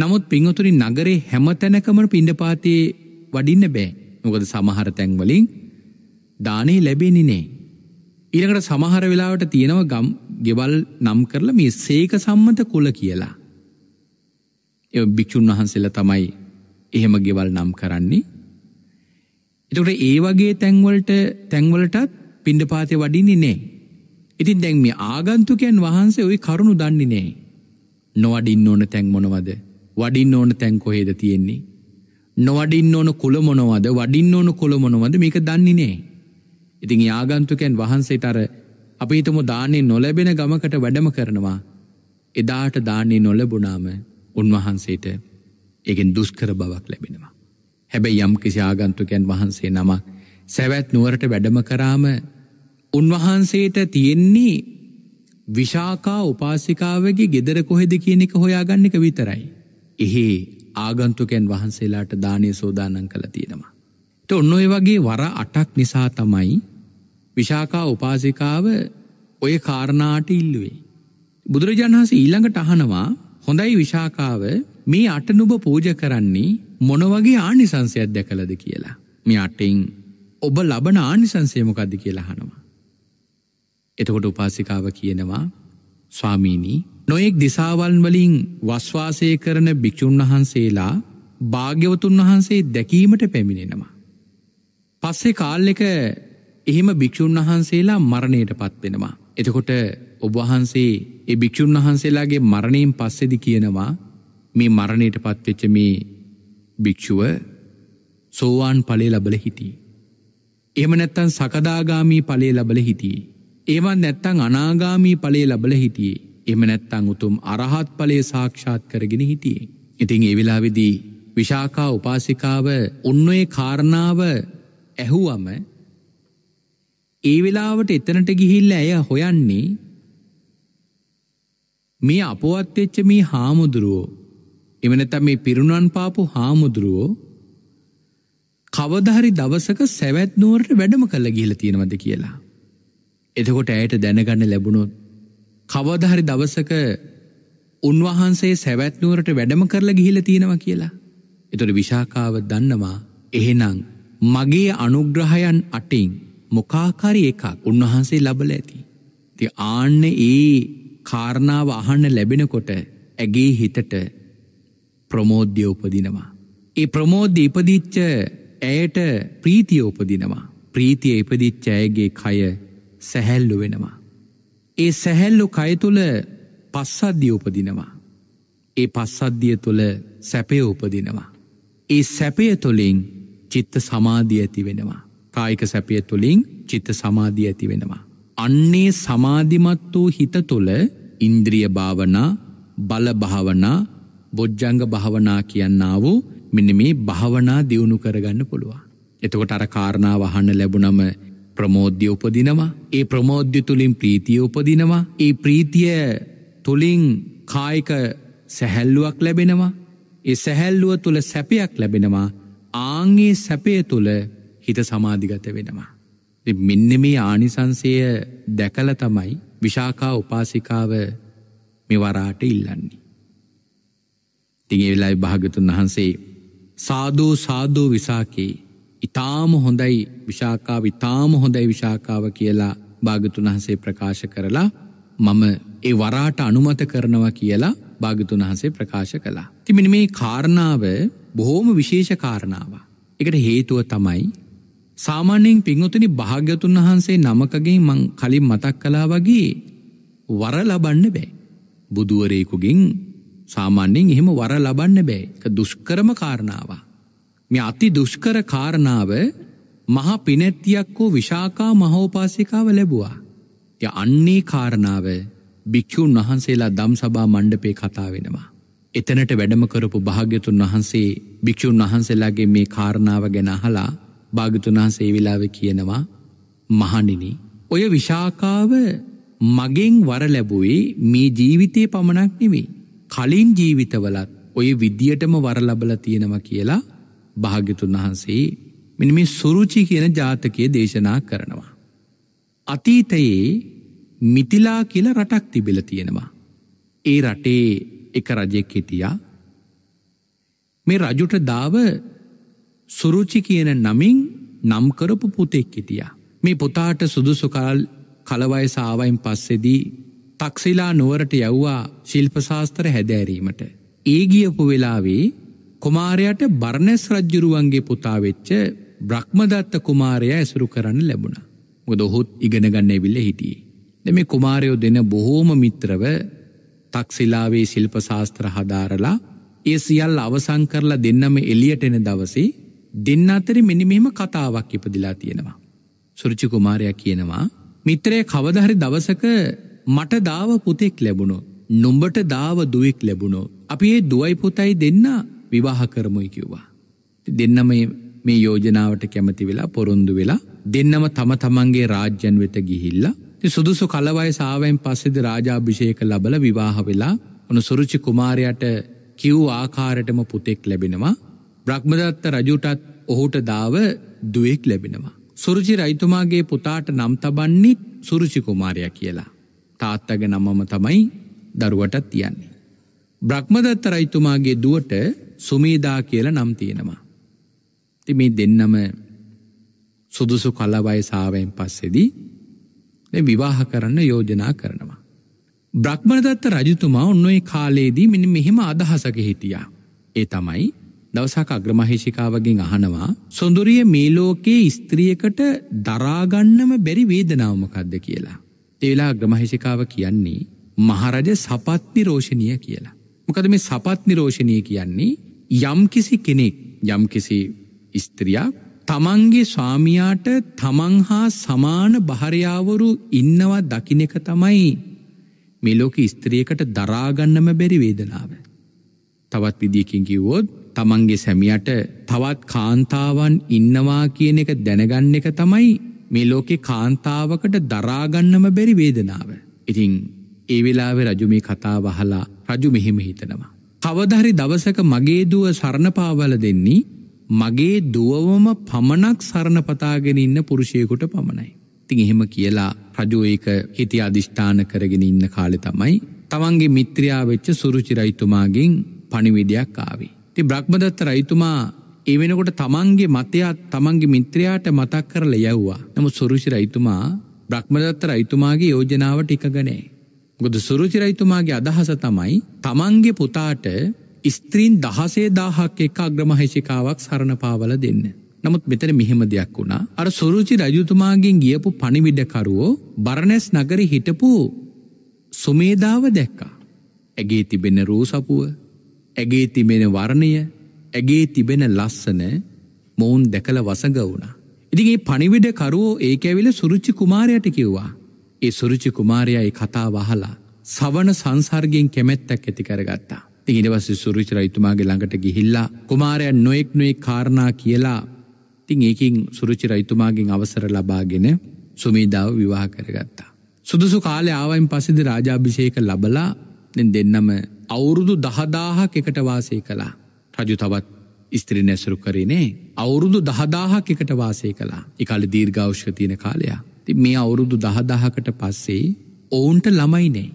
නමුත් පිංහතුරි නගරේ හැම තැනකමට පිණ්ඩපාතයේ වඩින්න බෑ නොකද සමහර තැන්වලින් දානේ ලැබෙනිනේ. ඊළඟට සමහර වෙලාවට තියෙනව ගම් ගෙවල් නම් කරලා මේ සේක සම්මත කුල කියලා. ඒ භික්ෂුන් වහන්සේලා තමයි එහෙම ගෙවල් නම් කරන්නේ. එතකොට ඒ වගේ තැන්වලට තැන්වලටත් පිණ්ඩපාතේ වඩින්නේ නැහැ. ඉතින් දැන් මේ ආගන්තුකයන් වහන්සේ ওই කරුණු දන්නේ නැහැ. නොවඩින්න ඕන තැන් මොනවද? වඩින්න ඕන තැන් කොහෙද තියෙන්නේ? නොවඩින්න ඕන කුල මොනවද? වඩින්න ඕන කුල මොනවද? මේක දන්නේ නැහැ. ඉතිං යාගන්තුකැන් වහන්සේට අර අපිහිතමු දානේ නොලැබෙන ගමකට වැඩම කරනවා. එදාට දානේ නොලැබුණාම උන්වහන්සේට ඒගෙන් දුස්කර බවක් ලැබෙනවා. හැබැයි යම් කිසි ආගන්තුකැන් වහන්සේ නමක් සැවැත් නුවරට වැඩම කරාම උන්වහන්සේට තියෙන්නේ විශාකා උපාසිකාවගේ ගෙදර කොහෙද කියනෙක හොයාගන්න එක විතරයි. එහේ ආගන්තුකැන් වහන්සේලාට දානය සෝදානන් කළ තියෙනවා. ඔන්න ඔය වගේ වර අටක් නිසා තමයි විශාකා උපාසිකාව ඔය කාරණාට ඉල්ලුවේ. බුදුරජාණන්ස ඊළඟට අහනවා හොඳයි විශාකාව මේ අටනුබ පූජ කරන්නේ මොනවගේ ආනිසංසයක් දැකලද කියලා. මේ අටෙන් ඔබ ලබන ආනිසංසයමකක්ද කියලා හනවා. එතකොට උපාසිකාව කියනවා ස්වාමීණී නොයෙක් දිසාවල් වලින් වස්වාසය කරන භික්‍ෂූන් වහන්සේලා භාග්‍යවතුන් වහන්සේ දැකීමට පැමිණෙනවා. පස්සේ කාල් එක එහෙම භික්‍ෂූන් වහන්සේලා මරණයට පත්වෙනවා. එතකොට ඔබවහන්සේ ඒ භික්‍ෂූන් වහන්සේලාගේ මරණයෙන් පස්සෙදි කියනවා මේ මරණයට පත්වෙච්ච මේ භික්‍ෂුව සෝවාන් පලේ ලබල හිටී. එම නැත්තන් සකදාගාමී පලේ ලබල හිටියේ. ඒවන් නැත්තං අනාගාමී පලේ ලබල හිටියේ. එම නැත්තං උතුම් අරහත් පලේ සාක්ෂාත් කරගෙන හිටියේ. ඉතිං ඒ වෙලාවෙදී විශාකා උපාසිකාව ඔන්නඔේ කාරණාව ඇහුවම ඒ වෙලාවට එතනට ගිහිල්ලා ඇය හොයන්නේ මේ අපවත් වෙච්ච මේ හාමුදුරුවෝ එව නැත්නම් මේ පිරුණන් පාපු හාමුදුරුවෝ කවදා හරි දවසක සැවැත් නුවරට වැඩම කළා ගිහිල්ලා තියෙනවද කියලා. එතකොට ඇයට දැනගන්න ලැබුණොත් කවදා හරි දවසක උන්වහන්සේ සැවැත් නුවරට වැඩම කරලා ගිහිල්ලා තියෙනවා කියලා. ඒතර විශාකාව දන්නවා. එහෙනම් මගේ අනුග්‍රහයන් අටින් මොකාකාරි එකක් උන්වහන්සේ ලබල ඇති. ති ආන්න ඒ කාරණාව අහන්න ලැබෙනකොට ඇගේ හිතට ප්‍රමෝද්‍ය උපදිනවා. ඒ ප්‍රමෝද්ධ ඉපදිච්ච ඇයට ප්‍රීතිය උපදිනවා. ප්‍රීතිය ඉපදිච්ච ඇයගේ කය සැහැල්ලු වෙනවා. ඒ සැහැල්ලු කය තුළ පස්සද්ධිය උපදිනවා. ඒ පස්සද්ධිය තුළ සැපය උපදිනවා. ඒ සැපය තුළින් චිත්ත සමාධිය ඇති වෙනවා. කායික සැපිය තුළින් චිත්ත සමාධිය ඇති වෙනවා. අන්නේ සමාධිමත් වූ හිත තුළ ඉන්ද්‍රිය භාවනා බලභාවනා බොජ්ජංග භාවනා කියන්න වූ මෙන්න මේ භාවනා දියුණු කරගන්න පුළුවන්. එතකොට අර කාරණාව අහන්න ලැබුණම ප්‍රමෝද්‍ය උපදිනවා. ඒ ප්‍රමෝද්‍ය තුළින් ප්‍රීතිය උපදිනවා. ඒ ප්‍රීතිය තුළින් කායික සැහැල්ලුවක් ලැබෙනවා. ඒ සැහැල්ලුව තුළ සැපයක් ලැබෙනවා ආංගේ සැපය තුළ හිත සමාධිගත වෙනවා. මෙන්න මේ ආනිසංසය දැකල තමයි විශාකා උපාසිකාව මෙ වරාට ඉල්ලන්නේ. තිගේ වෙලායි භාගතුන් වහන්සේ සාධූ සාධූ විසාකේ ඉතාම හොඳයි විශාකාව ඉතාම හොඳයි විශාකාව කියලා භාගතුන් වහන්සේ ප්‍රකාශ කරලා මම ඒ වරාට අනුමත කරනවා කියලා භාගතුන් වහන්සේ ප්‍රකාශ කලා. තිමිනි මේ කාරණාව බොහෝම විශේෂ කාරණාව. එකට හේතුව තමයි සාමාන්‍යයෙන් පින්වතුනි භාග්‍යතුන් වහන්සේ නමකගේ මං කලින් මතක් කලා වගේ වර ලබන්න බෑ. බුදුවරයෙකුගෙන් සාමාන්‍යයෙන් එහෙම වර ලබන්න බෑ එක දුෂ්කරම කාරණාව. මේ අති දුෂ්කර කාරණාව මහා පිනැත්තියක් වූ විශාකා මහෝපාසිකාව ලැබුවා. ය අන්නේ කාරණාව භික්‍ෂූන් වහන්සේලා දම් සභා මණ්ඩපේ කතා වෙනවා. එතනට වැඩම කරපු භාග්‍යතුන් වහන්සේ භික්‍ෂූන් වහන්සේලාගේ මේ කාරණාව ගැන හලා භාගතුන් වහන්සේ වෙලාව කියනවා මහනිනි. ඔය විශාකාව මගෙන් වර ලැබුවේ මේ ජීවිතය පමණක් නෙවෙයි. කලින් ජීවිතවලත් ඔය විදියටම වරලබල තියෙනවා කියලා භාග්‍යතුන් වහන්සේ මෙනි මේ සුරුචි කියන ජාතකය දේශනා කරනවා. අතීතයේ මිතිලා කියල රටක් තිබිල තියෙනවා. ඒ රටේ එක රජෙක් හිටියා. මේ රජුට දාව සුරුචි කියන නමින් නම් කරපු පුතෙක් හිටියා. මේ පුතාට සුදුසු කාල කලවයස ආවයින් පස්සෙදී තක්ෂිලා නුවරට යව්වා ශිල්පශාස්ත්‍ර හැදෑරීමට. ඒ ගියපු වෙලාවේ කුමාරයට බර්ණැස් රජ්ජුරුවන්ගේ පුතා වෙච්ච බ්‍රහ්මදත්ත කුමාරයා ඇසුරු කරන්න ලැබුණා. මොකද ඔහුත් ඉගෙන ගන්න ඇවිල්ලා හිටියේ. දැන් මේ කුමාරයෝ දෙන බොහෝම මිත්‍රව තක්සිලාවේ ශිල්ප ශාස්ත්‍ර හදාරලා ඒ සියල් අවසං කරලා දෙන්නම එලියට එන දවසේ දෙන්න අතරි මිනිමෙම කතාවක් ඉපදිලා තියෙනවා. සුරුචි කුමාරයා කියනවා මිත්‍රය කවදහරි දවසක මට දාව පුතෙක් ලැබුණෝ. නුඹට දාව දුවෙක් ලැබුණෝ. අපි ඒ දුවයි පුතයි දෙන්න විවාහ කරමුයි කිව්වා. දෙන්නම මේ යෝජනාවට කැමති වෙලා පොරොන්දු වෙලා දෙන්නම තම තමන්ගේ රාජ්‍යන් වෙත ගිහිල්ලා සුදුසු කලවයි සාාවෙන් පස්සෙද රාජාභිෂයක ලබල විවාහ වෙලා උන සුරුචි කුමාරයට කිව් ආකාරටම පුතෙක් ලැබෙනවා බ්‍රහ්මදත්ත රජුටත් ඔහුට දාව දුවෙක් ලැබෙනවා. සුරුචි රයිතුමාගේ පුතාට නම් තබන්නේ සුරුචි කුමාරය කියලා. තාත්තග නමම තමයි දරුවටත් තියන්නේ. බ්‍රහ්මදත්ත රයිතුමාගේ දුවට සුමේදා කියල නම් තියෙනවා. ති මේ දෙන්නම සුදුසු කලවය සාාවෙන් පස්සෙදී විවාහ කරන්න යෝජනා කරනවා. බ්‍රහ්මණදත්ත රජතුමා ඔන්නඔය කාලයේදී මෙන්න මෙහෙම අදහසක හිටියා. ඒ තමයි දවසක් අග්‍රමහේෂිකාවගෙන් අහනවා සොඳුරිය මේ ලෝකයේ ස්ත්‍රියකට දරාගන්නම බැරි වේදනාව මොකද්ද කියලා. ඒ වෙලාව අග්‍රමහේෂිකාව කියන්නේ මහරජ සපත් නිරෝෂණිය කියලා. මොකද මේ සපත් නිරෝෂණිය කියන්නේ යම්කිසි කෙනෙක් යම්කිසි ස්ත්‍රියක් තමන්ගේ ස්වාමියාට තමන් හා සමාන භාරයාවරු ඉන්නවා දකින එක තමයි මෙලෝක ස්ත්‍රියකට දරාගන්නම බැරි වේදනාව. තවත් විදිකින් කිව්වොත් තමන්ගේ සැමියට තවත් කාන්තාවන් ඉන්නවා කියන එක දැනගන්න එක තමයි මේ ලෝකේ කාන්තාවකට දරාගන්නම බැරි වේදනාව. ඉතින් ඒ වෙලාවේ රජු මේ කතාව අහලා රජු මෙහෙම හිතනවා. කවදාහරි දවසක මගේ දුව සරණ පාවල දෙන්නේ මගේ දුවවම පමණක් සරණපතාගෙන ඉන්න පුරුෂයකුට පමණයි. තින් එහෙම කියලා රජෝඒක හිති අධිෂ්ඨාන කරගෙන ඉන්න කාලෙ තමයි. තමන්ගේ මිත්‍රයා වෙච්ච සුරුචි රයිතුමාගෙන් පනිවිඩයක් ආවේ. ති බ්‍රහ්මදත්ත රයිතුමා එවෙනකොට තමන්ගේ මතයත් තමන්ගේ මිත්‍රයාට මතක් කරල යව්වා. නම සුරුෂි රයිතුමා බ්‍රහ්මදත්ත රයිතුමාගේ යෝජනාවට ටිකගනේ. ගොද සුරුචි රයිතුමාගේ අදහස තමයි තමන්ගේ පුතාට ස්ත්‍රීන් දහසේ දාහක් එක අග්‍රමහේෂිකාවක් සරණපාවල දෙන්න. නමුත් මෙතන මෙහෙම දෙයක් වුණා අර සුරුචි රජතුමාගෙන් ගියපු පණිවිඩකරුවෝ බරණැස් නගර හිටපු සුමේදාව දැක්කා. ඇගේ තිබෙන රෝසපුුව ඇගේ තිබෙන වර්ණය ඇගේ තිබෙන ලස්සන මොවුන් දැකළ වසඟ වුණා. ඉදිගේ පණිවිඩකරුවෝ ඒ ඇවිල සුරුච්චි කුමාරයට කිව්වා. ඒ සුරුචි කුමාරයයි කතා වහලා සවන සංසර්ගෙන් කැමැත්තක් ඇති කරගත්තා. ඉතින් ඊට පස්සේ සුරුචි රජතුමාගේ ළඟට ගිහිල්ලා කුමාරයා නොඑක් නොඑක් කාරණා කියලා ඉතින් ඒකින් සුරුචි රජතුමාගෙන් අවසර ලබාගෙන සුමේධාව විවාහ කරගත්තා. සුදුසු කාලේ ආවයින් පස්සේද රාජාභිෂේක ලැබලා දැන් දෙන්නම අවුරුදු 10000ක් එකට වාසය කළා. රජු තවත් ස්ත්‍රී නැසුරු කරේ නේ. අවුරුදු 10000ක් එකට වාසය කළා. ඒ කාලේ දීර්ඝායුෂ තියෙන කාලයක්. ඉතින් මේ අවුරුදු 10000කට පස්සේ ඔවුන්ට ළමයි නැහැ.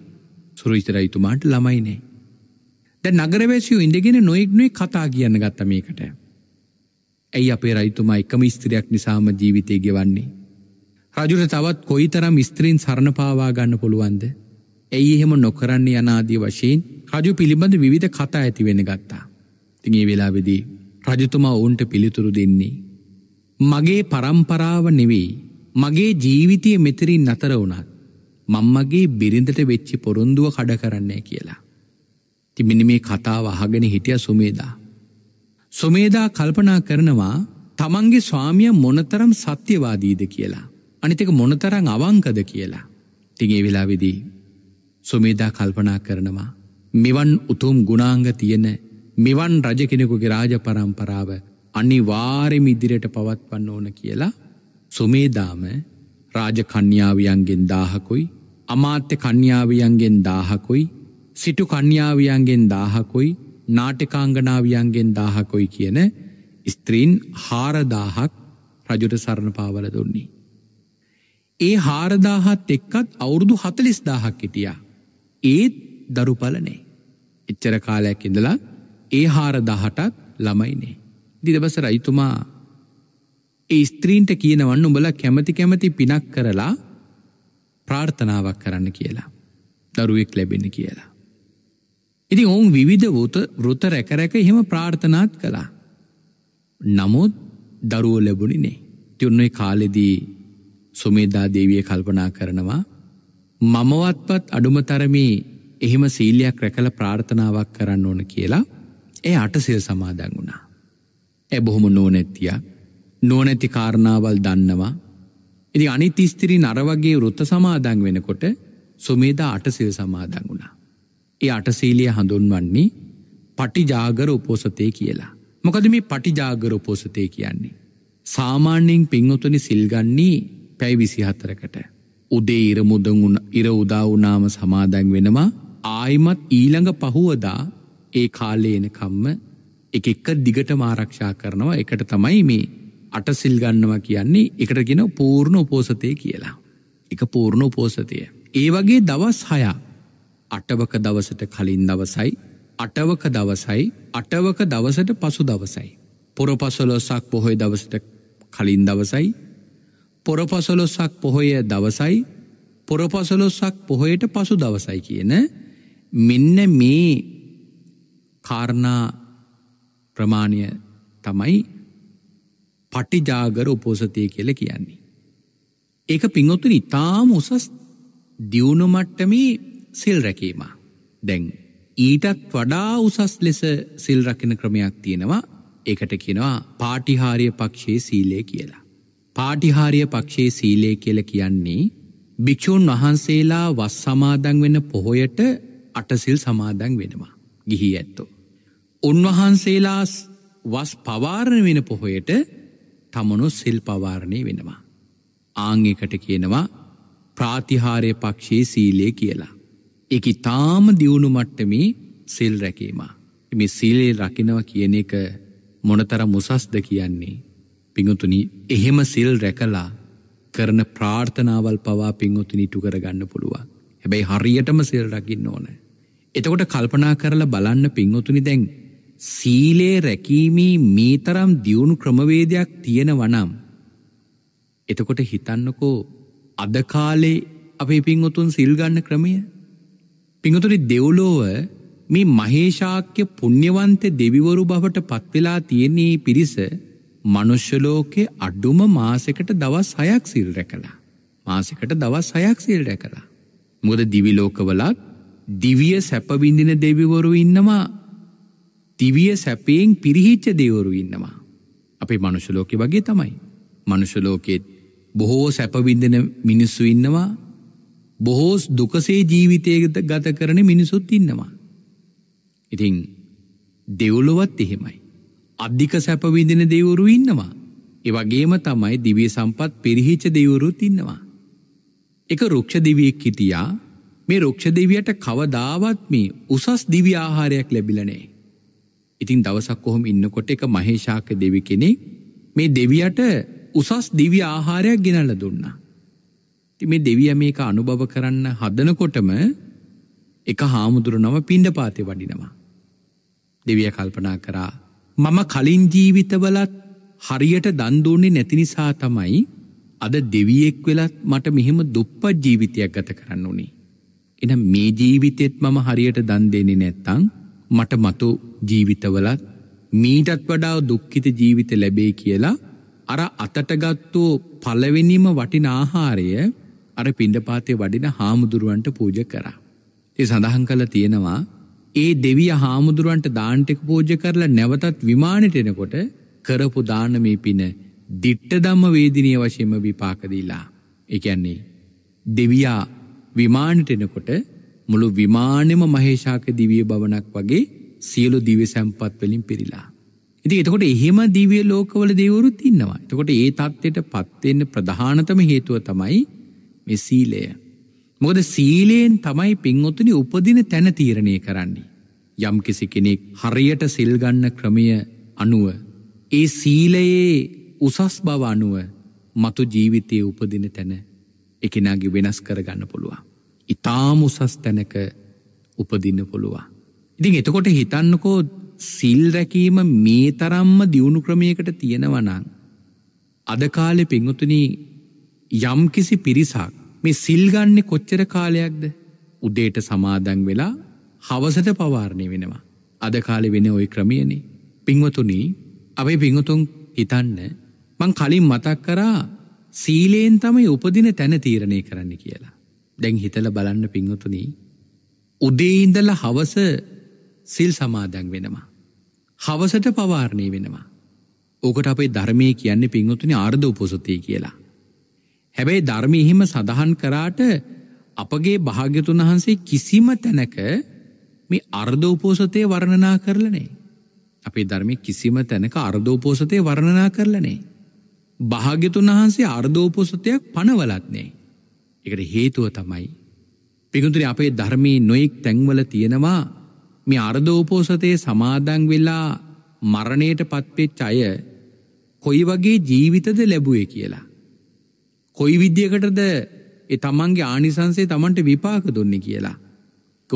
සුරුචි රජතුමාට ළමයි නැහැ. ද නගරවැසියෝ ඉඳගෙන නොයෙක්නුයි කතා කියන්න ගත්ත මේකට. ඇයි අපේ රයිතුමා එකම ස්ත්‍රයක් නිසාම ජීවිතය ගෙවන්නේ. රජුට තවත් කොයි තරම් ස්ත්‍රීන් සරණ පාවා ගන්න පුළුවන්ද. ඇයි එහෙම නොකරන්නේ යනාදී වශයෙන් රජු පිළිබඳ විධ කතා ඇති වෙන ගත්තා. තිගේ වෙලාවෙදී රජතුමා ඔවුන්ට පිළිතුරු දෙන්නේ. මගේ පරම්පරාව නෙවෙයි මගේ ජීවිතය මෙතරින් නතර වුණත් මංමගේ බිරිඳට වෙච්චි පොරොන්දුව කඩ කරන්නේ කියලා. ති මෙනි මේ කතාව අහගෙන හිටිය සුමේදා. සුමේදා කල්පනා කරනවා තමන්ගේ ස්වාමිය මොනතරම් සත්‍යවාදීද කියලා. අනිතක මොනතරං අවංකද කියලා. තිගේ වෙලාවෙදී. සුමේදා කල්පනා කරනවා. මෙවන් උතුම් ගුණාංග තියෙන මෙවන් රජ කෙනෙකුගේ රාජ පරම්පරාව අනි වාරෙම ඉදිරයට පවත්වන්න ඕන කියලා සුමේදාම රාජ කණ්්‍යාවියන්ගෙන් දාහකුයි අමාත්‍ය කණ්්‍යාවියන්ගෙන් දාහකුයි සිටු කන්‍යාවියන්ගෙන් දාහකුයි නාටිකාංගනාවියන්ගෙන් දාහකොයි කියන ස්ත්‍රීන් හාරදාහක් රජුට සරණ පාවල දුන්නේ. ඒ හාරදාහත් එක්කත් අවුරුදු හතලිස් දාහක් හිටියා. ඒත් දරුපලනේ. එච්චර කාලයක් ඉඳලා ඒ හාරදාහටත් ළමයිනේ. දිදබස රයිතුමා ඒ ස්ත්‍රීන්ට කියනවන්න උඹල කැමති කැමති පිනක් කරලා ප්‍රාර්ථනාවක් කරන්න කියලා. දරුවෙක් ලැබෙන කියලා. ඉතින් ඔවුන් විවිධ වූත වෘත රැකරැක එහෙම ප්‍රාර්ථනාත් කළා. නමුත් දරුව ලැබුණිනේ. තිවුණේ කාලෙදී සුමේදා දේවිය කල්පනා කරනවා මමවත්පත් අඩුම තරමේ එහෙම සීලයක් රැකල ප්‍රාර්ථනාවක් කරන්න ඕන කියලා ඒ අටසය සමාදන් වුණා. ඇ බොහොම නෝනැත්තිය නෝනැති කාරණාවල් දන්නවා ඉති අනිතිස්තිරි නරවගේ වෘත්ත සමාදන් වෙනකොට සුමේදා අටසය සමාදන් වුණා. ඒ අටසීලිය හඳුන්වන්නේ පටිජාගර උපෝසතය කියලා. මොකද මේ පටිජාගර උපෝසතය කියන්නේ. සාමාන්‍යයෙන් පින්වතුනි සිල්ගන්නේ පැයි විසිහත්තරකට. උදේ ඉරමුදගුණ ඉර උදාවනාම සමාදැන් වෙනවා ආයිමත් ඊළඟ පහුවදා ඒ කාලේ එනකම්ම එක එක්ක දිගට මාරක්ෂා කරනවා එකට තමයි මේ අටසිල් ගන්නවා කියන්නේ එකටගෙන පූර්ණ උපෝසතය කියලා. එක පූර්ණ උපෝසතය. ඒ වගේ දවස් හයා අටවක දවසට කලින් දවසයි අටවක දවසයි අටවක දවසට පසු දවසයි. පොරපසොලොසක් පොහොය දවසට කලින් දවසයි පොරපසොලොසක් පොහොය දවසයි පොරපසොලොසක් පොහොයට පසු දවසයි කියන මෙන්න මේ කාරණා ප්‍රමාණය තමයි පටිජාගර උපෝසතය කියල කියන්නේ. ඒක පිංහොතුන ඉතාම උසස් දියුණුමට්ටමේ සිල් රැකීම. දැන් ඊටත් වඩා උසස් ලෙස සිල් රකින ක්‍රමයක් තියෙනවා. ඒකට කියනවා පාටිහාරය පක්ෂයේ සීලය කියලා. පාටිහාරය පක්ෂයේ සීලය කියල කියන්නේ භික්‍ෂූන් වහන්සේලා වස් සමාදන් වෙන පොහොයට අටසිල් සමාදන් වෙනවා. ගිහි ඇත්තෝ. උන්වහන්සේලා වස් පවාරණ වෙන පොහොයට තමනු සිල් පවාරණය වෙනවා. ආං එකට කියනවා ප්‍රාතිහාරය පක්ෂයේ සීලය කියලා. එක තාම දියුණු මට්ටමේ සිල් රැකීම. මේ සීලේ රකිනව කියන එක මොනතර මුසස්ද කියන්නේ. පිංහතුනි එහෙම සිල් රැකලා කරන ප්‍රාර්ථනාවල් පවා පිංහොතුනි ටු කරගන්න පුළුවන්. හැබැයි හරියටම සිල් රකින්න ඕන. එතකොට කල්පනා කරලා බලන්න පිංහොතුනි දැන් සීලේ රැකීමී මීතරම් දියුණු ක්‍රමවේදයක් තියෙන වනම්. එතකොට හිතන්නකෝ අදකාලේ අපේ පිංහොතුන් සිල්ගන්න ක්‍රමය පිඟතුරි දෙව්ලෝව මේ මහේශාක්‍ය පුණ්‍යවන්ත දෙවිවරු බවට පත්වෙලා තියෙන්නේ පිරිස මනුෂ්‍ය ලෝකේ අඩුම මාසෙකට දවස් 6ක් සිල් රැකලා. මාසෙකට දවස් 6ක් සිල් රැකලා. මොකද දිවි ලෝකවලත් දිව්‍ය සැප විඳින දෙවිවරු ඉන්නවා. දිව්‍ය සැපයෙන් පිරිහිච්ච දෙවිවරු ඉන්නවා. අපේ මනුෂ්‍ය ලෝකේ වගේ තමයි. මනුෂ්‍ය ලෝකෙත් බොහෝ සැප විඳින මිනිස්සු ඉන්නවා. බොහෝ දුකසේ ජීවිතයගත ගත කරන මිනිසුත් ඉන්නවා. ඉතිං දෙව්ලොවත් එහෙමයි. අධික සැපවිඳෙන දෙවුරු ඉන්නවා. එවගේම තමයි දිවිය සම්පත් පිරිහිච්ච දෙවුරුත් ඉන්නවා. එක රුක්ෂ දිවියෙක් හිටියා මේ රුක්ෂ දෙවියට කවදාවත් මේ උසස් දිවි ආහාරයක් ලැබිලනේ. ඉතින් දවසක් කොහොම ඉන්නකොට එක මහේශාක දෙවි කෙනෙක් මේ දෙවියට උසස් දිවි ආහාරයක් ගෙනල්ල දුන්නා. ඉතින් මේ දෙවියා මේක අනුභව කරන්න හදනකොටම එක හාමුදුර නම පිණ්ඩපාතේ වඩිනවා. දෙවියා කල්පනා කරා මම කලින් ජීවිතවලත් හරියට දන් දුන්නේ නැති නිසා තමයි අද දෙවියෙක් වෙලත් මට මෙහෙම දුප්පත් ජීවිතයක් ගත කරන්න උනේ. එහෙනම් මේ ජීවිතෙත් මම හරියට දන් දෙන්නේ නැත්නම් මට මතු ජීවිතවලත් මීටත් වඩා දුක්ඛිත ජීවිත ලැබේ කියලා අර අතට ගත්තු පළවෙනිම වටින ආහාරය අර පිණ්ඩපාතය වඩින හාමුදුරුවන්ට පූජ කරා. ඒ සඳහන් කළ තියෙනවා ඒ දෙවිය හාමුදුරුවන්ට දාන්ටෙක පූජ කරලා නැවතත් විමානට එනකොට කරපු දාන මේ පින දිට්ට ධම්ම වේදිනිය වශයෙන්ම විපාක දීලා. ඒ කියන්නේ දෙවියා විමානට එනකොට මුළු විමානෙම මහේෂාක දිවිය භවනක් වගේ සියලු දිව්‍ය සම්පත් වලින් පිරීලා. ඉතින් එතකොට එහෙම දිව්‍ය ලෝකවල දෙවිවරුත් ඉන්නවා. එතකොට ඒ தත්ත්වයට පත් වෙන්න ප්‍රධානතම හේතුව තමයි මේ සීලය. මොකද සීලයෙන් තමයි පින්වතුනි උපදින තැන තීරණය කරන්නේ. යම් කිසි කෙනෙක් හරියට සිල්ගන්න ක්‍රමය අනුව. ඒ සීලයේ උසස් බව අනුව මතු ජීවිතයේ උපදින තැන එකනාගේ වෙනස් කරගන්න පුළුවන්. ඉතාම උසස් තැනක උපදින්න පුළුවන්. ඉතින් එතකොට හිතන්නකෝ සිල් රැකීම මේ තරම්ම දියුණු ක්‍රමයකට තියෙනවනං. අදකාලෙ පිංහතුනී යම්කිසි පිරිසක් මේ සිල්ගන්න කොච්චර කාලයක්ද උදේට සමාදන් වෙලා හවසට පවාරණය වෙනවා. අද කාලෙ වෙන ඔය ක්‍රමියනේ. පිංවතුනී අපේ පිංහතුන් හිතන්න මං කලින් මතක් කරා සීලයෙන් තමයි උපදින තැන තීරණය කරන්න කියලා. දැන් හිතල බලන්න පිංහතුනී උදේඉන්දල හවස සිල් සමාදැන් වෙනවා. හවසට පවාරණය වෙනවා. ඕකට අපේ ධර්මය කියන්නේ පිංහතුනි ආර්ධ උපොසතය කියලා. හැබැයි ධර්මය එහෙම සඳහන් කරාට අපගේ භාග්‍යතුන් වහන්සේ කිසිම තැනක මේ අර්ධෝපෝසතය වර්ණනා කරලනේ. අපේ ධර්මය කිසිම තැනක අර්ධෝපෝසතය වර්ණනා කරලනේ. භාග්‍යතුන් වහන්සේ අර්ධෝපෝසතයක් පනවලත්නේ. එකට හේතුව තමයි. පිකුතුරි අපේ ධර්මී නොයෙක් තැන්වල තියෙනවා මේ අර්ධෝපෝසතයේ සමාදං වෙලා මරණයට පත්වෙච්ච අය කොයි වගේ ජීවිතද ලැබුවේ කියලා. කොයි විද්‍යකටද ඒ තමන්ගේ ආනිසන්සේ තමන්ට විපාක දුන්න කියලා.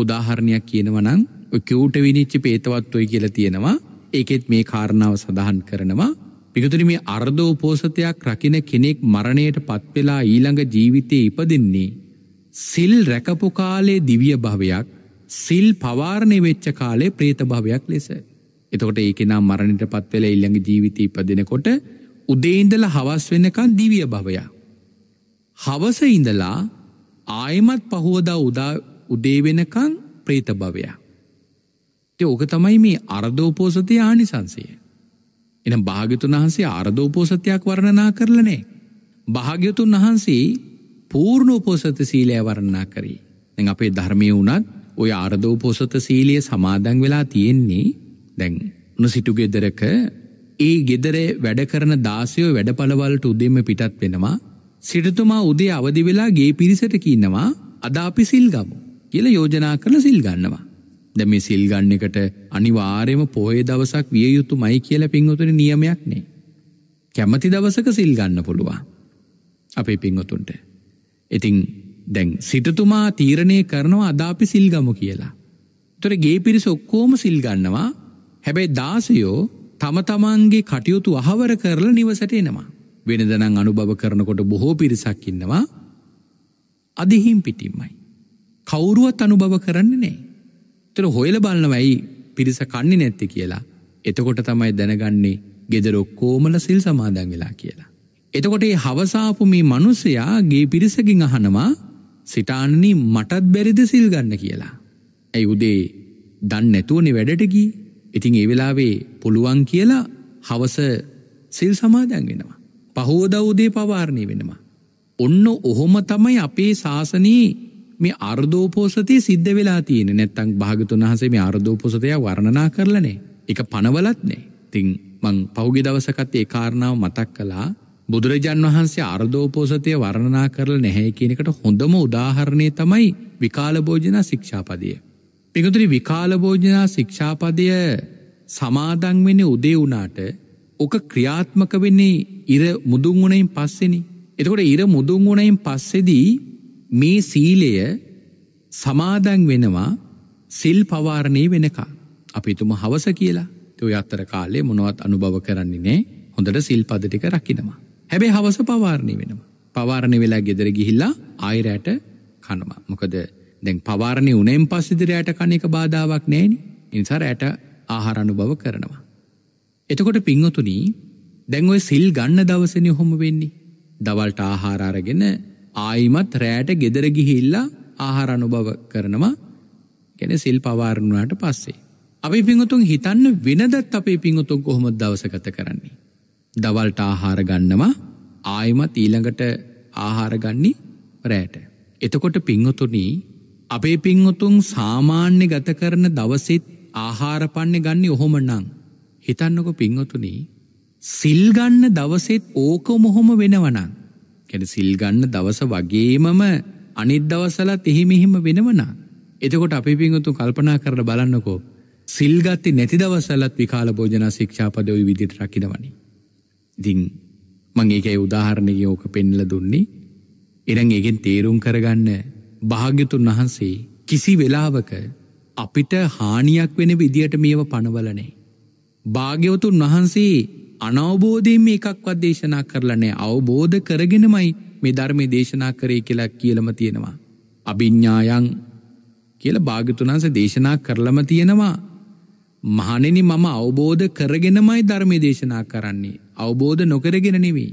උදාහරණයක් කියනවනං කිව්ට විනිච්චි පේතවත්වොයි කියලා තියෙනවා ඒකෙත් මේ කාරණාව සඳහන් කරනවා පිගතුර මේ අර්ධ උපෝසතයක් රකින කෙනෙක් මරණයට පත්වෙලා ඊළඟ ජීවිතය ඉපදින්නේ. සිල් රැකපු කාලේ දිවිය භවයක් සිල් පවාරණය වෙච්ච කාලේ ප්‍රේත භවයක් ලෙස. එතකොට ඒකෙනම් මරණයට පත්වෙලා ඉල්ළඟ ජීවිතය ඉපදිනකොට උදේන්දල හවස් වෙනකන් දිවිය භවයක්. හවස ඉඳලා ආයමත් පහුවදා උදා උදේවෙනකං ප්‍රේත භවයා. ඕක තමයි මේ අර්ධෝපෝසතය ආනිසංසය. එන භාගතුන් වහන්සේ අර්ධෝපෝසතයක් වර්ණනා කරලනේ. භාග්‍යතුන් වහන්සේ පූර්ණෝපෝසත සීලය වරණා කරේ. දැන් අපේ ධර්මයේ වුණත් ඔය අර්ධෝපෝසත සීලය සමාදන් වෙලා තියෙන්නේ දැන් උන සිටු ගෙදරක ඒ ගෙදරේ වැඩ කරන දාසයෝ වැඩපළවලට උදෙම පිටත් වෙනවා සිටතුමා උදේ අවදි වෙලා ගේ පිරිසට කියනවා අද අපි සිල් ගමු කියලා යෝජනා කරලා සිල් ගන්නවා. දැන් මේ සිල් ගන්න එකට අනිවාර්යයෙන්ම පොයේ දවසක් විය යුතුමයි කියලා පින්වතුනි නියමයක් නෑ. කැමති දවසක සිල් ගන්න පුළුවන්. අපේ පින්වතුන්ට. ඉතින් දැන් සිටතුමා තීරණය කරනවා අද අපි සිල් ගමු කියලා. ඒතර ගේ පිරිස ඔක්කොම සිල් ගන්නවා. හැබැයි දාසයෝ තම තමන්ගේ කටයුතු අහවර කරලා නිවසට එනවා. වෙනදනං අනුභව කරනකොට බොහෝ පිරිසක් ඉන්නවා අධිහිම් පිටිම්මයි. කවුරුවත් අනුභව කරන්නේ නෑ. තර හොයල බලන්නවයි පිරිස කන්නේ නැත්ති කියලා. එතකොට තමයි දැනගන්නේ ගෙදරොක්කෝමල සිල් සමාදන් වෙලා කියලා. එතකොට ඒ හවසාපු මේ මනුස්සයා ගේ පිරිසකින් අහනවා සිටානනී මටත් බැරිද සිල් ගන්න කියලා. ඇයි උදේ දන් නැතුවනෙ වැඩටකි ඉතින් ඒ වෙලාවේ පුළුවන් කියලා හවස සිල් සමාදන් වෙනවා. පහෝදවදේ පවාරණය වෙනවා. ඔන්න ඔහොම තමයි අපේ ශාසනයේ මේ අර්ධෝපෝසතය සිද්ධ වෙලා තියෙන නැත්තං භාගතුන් වහසේ මේ අර්ධෝපොසතය වර්ණනා කරලනේ එක පනවලත් නෑ තිං මං පෞගි දවසකත් ඒ කාරණාව මතක් කලා බුදුරජන් වහන්සේ අර්ධෝපෝසතය වර්ණනා කරල නැහැ කියනකට හොඳම උදාහරණය තමයි විකාලභෝජනා ශික්ෂාපදය. පිකතුරි විකාලභෝජනා ශික්ෂාපදය සමාදංවෙන උදේ වුණාට ඕක ක්‍රියාත්මක වෙන්නේ ඉර මුදුන්ගුණයින් පස්සෙනි. එතකොට ඉර මුදුන්ගුණයින් පස්සෙදී මේ සීලය සමාදන් වෙනවා සිල් පවාරණය වෙනකා. අපි තුම හවස කියලා තය අත්තර කාලේ මොනවත් අනුභව කරන්නේ නෑ හොඳට සිල්පද ටික රකිනවා. හැබැයි හවස පවාරණය වෙනවා. පවාරණය වෙලා ගෙදර ගිහිල්ලා ආයිරෑට කනවා. මොකද දැන් පවාරණය උනෙන් පස්සිදිරයට කණක බාධාවක් නෑනි ඉනිසාර ඇයට ආහාරණු බව කරනවා. එතකොට පිංහතුනී දැන් ඔය සිල් ගන්න දවසෙන හොම වෙන්නේ. දවල්ට ආහාරාරගෙන ආයිමත් රෑට ගෙදරගිහිල්ලා ආහාර අනුභව කරනවා ගැන සිල් පවාරණුවාට පස්සේ. අපි පිංහතුන් හිතන්න වෙනදත් අපේ පිංහතුන් කොහොම දවසගත කරන්නේ. දවල්ට ආහාර ගන්නවා ආයමත් ඊළඟට ආහාරගන්නේ රෑට. එතකොට පිංහතුනී අපේ පිංහතුන් සාමාන්‍ය ගත කරන දවසිත් ආහාරපන්නේ ගන්නේ ඔහොමනං. හිතන්නකො පිංහොතුනි සිල්ගන්න දවසෙත් ඕක මොහොම වෙනවනං. කැන සිල්ගන්න දවස වගේමම අනිත් දවසලත් එහෙමිහිම වෙනවනා. එතකොට අපි පිංහොතු කල්පනා කරට බලන්නකෝ. සිල්ගත්ති නැති දවසලත් විකාල භෝජන ශික්ෂාපදව විදිට රකිනවනි. දිං මං ඒකයි උදාහරණය ඕක පෙන්ල දුන්නේ එරං ඒගෙන් තේරුම් කරගන්න භාග්‍යතුන් වහන්සේ කිසි වෙලාවක අපිට හානියක් වෙන විදියට මේව පනවලනේ. භාග්‍යවතුන් වහන්සේ අනවබෝධයෙන් මේ එකක්වත් දේශනා කරලනෑ අවබෝධ කරගෙනමයි මේ ධර්මය දේශනා කරේ කියලා කියලම තියෙනවා. අභිඤ්ඥායන් කියල භාගතුනාන්ස දේශනා කරලම තියෙනවා. මහනෙනි මම අවබෝධ කරගෙනමයි ධර්මය දේශනා කරන්නේ. අවබෝධ නොකරගෙන නෙවෙයි.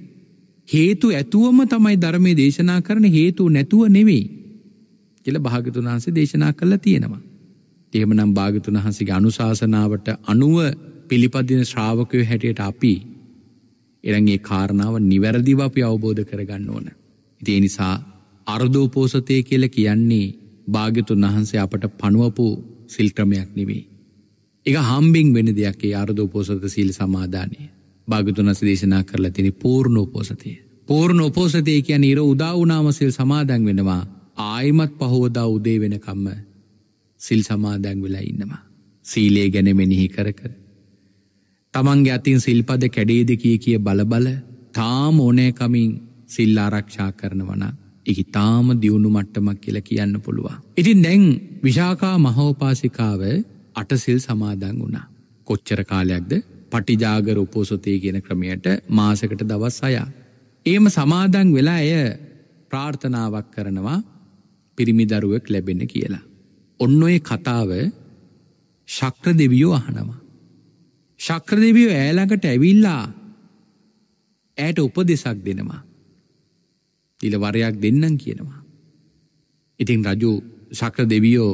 හේතු ඇතුවම තමයි ධර්මය දේශනා කරන හේතු නැතුව නෙවෙයි. කියල භාගතුනාන්සේ දේශනා කරලා තියෙනවා. එහෙමනම් භාගතුන් වහන්සේගේ අනුශාසනාවට අනුව පිළිපදින ශ්‍රාවකයෝ හැටියට අපි එරගේ කාරණාව නිවැරදිව අපි අවබෝධ කරගන්න ඕන. ඉතිේ නිසා අර්ධෝපෝසතය කියල කියන්නේ භාග්‍යතුන් වහන්සේ අපට පනුවපු සිල්ක්‍රමයක් නෙවේ. එක හම්බිං වෙන දෙයක්ේ අර්ධෝපෝසත සීල් සමාධානය භාගතුනස දේශනා කරලා තිනි පූර්ණ උපෝසතය. පූර්ණ උපෝසතය කියන ඉර උදාවනාම සිල් සමාදැන් වෙනවා ආයිමත් පහෝදා උදේ වෙනකම්ම සිල් සමාදැන් වෙලා ඉන්නවා. සීලේ ගැන මෙනෙහි කරකර. තමන්ගේ අතින් සිල්පද කැඩේද කිය කිය බලබල තාම ඕනෑකමින් සිල්ලාරක්ෂා කරනවන එහි තාම දියුණු මට්ටමක් කියල කියන්න පුළුවන්. ඉතින් දැන් විශාකා මහෝපාසිකාව අටසිල් සමාදන් වුණා. කොච්චර කාලයක්ද පටිජාගර උපෝසතය කියන ක්‍රමයට මාසකට දවස් අයා. ඒම සමාදන් වෙලා ඇය ප්‍රාර්ථනාවක් කරනවා පිරිමිදරුවෙක් ලැබෙන කියලා. ඔන්න ඔය කතාව ශක්‍ර දෙවියෝ අහනවා. ශක්‍රදේවිය ඈ ළඟට ඇවිල්ලා ඈට උපදෙසක් දෙනවා. ඊළ වරයක් දෙන්නම් කියනවා. ඉතින් රජු ශක්‍රදේවියෝ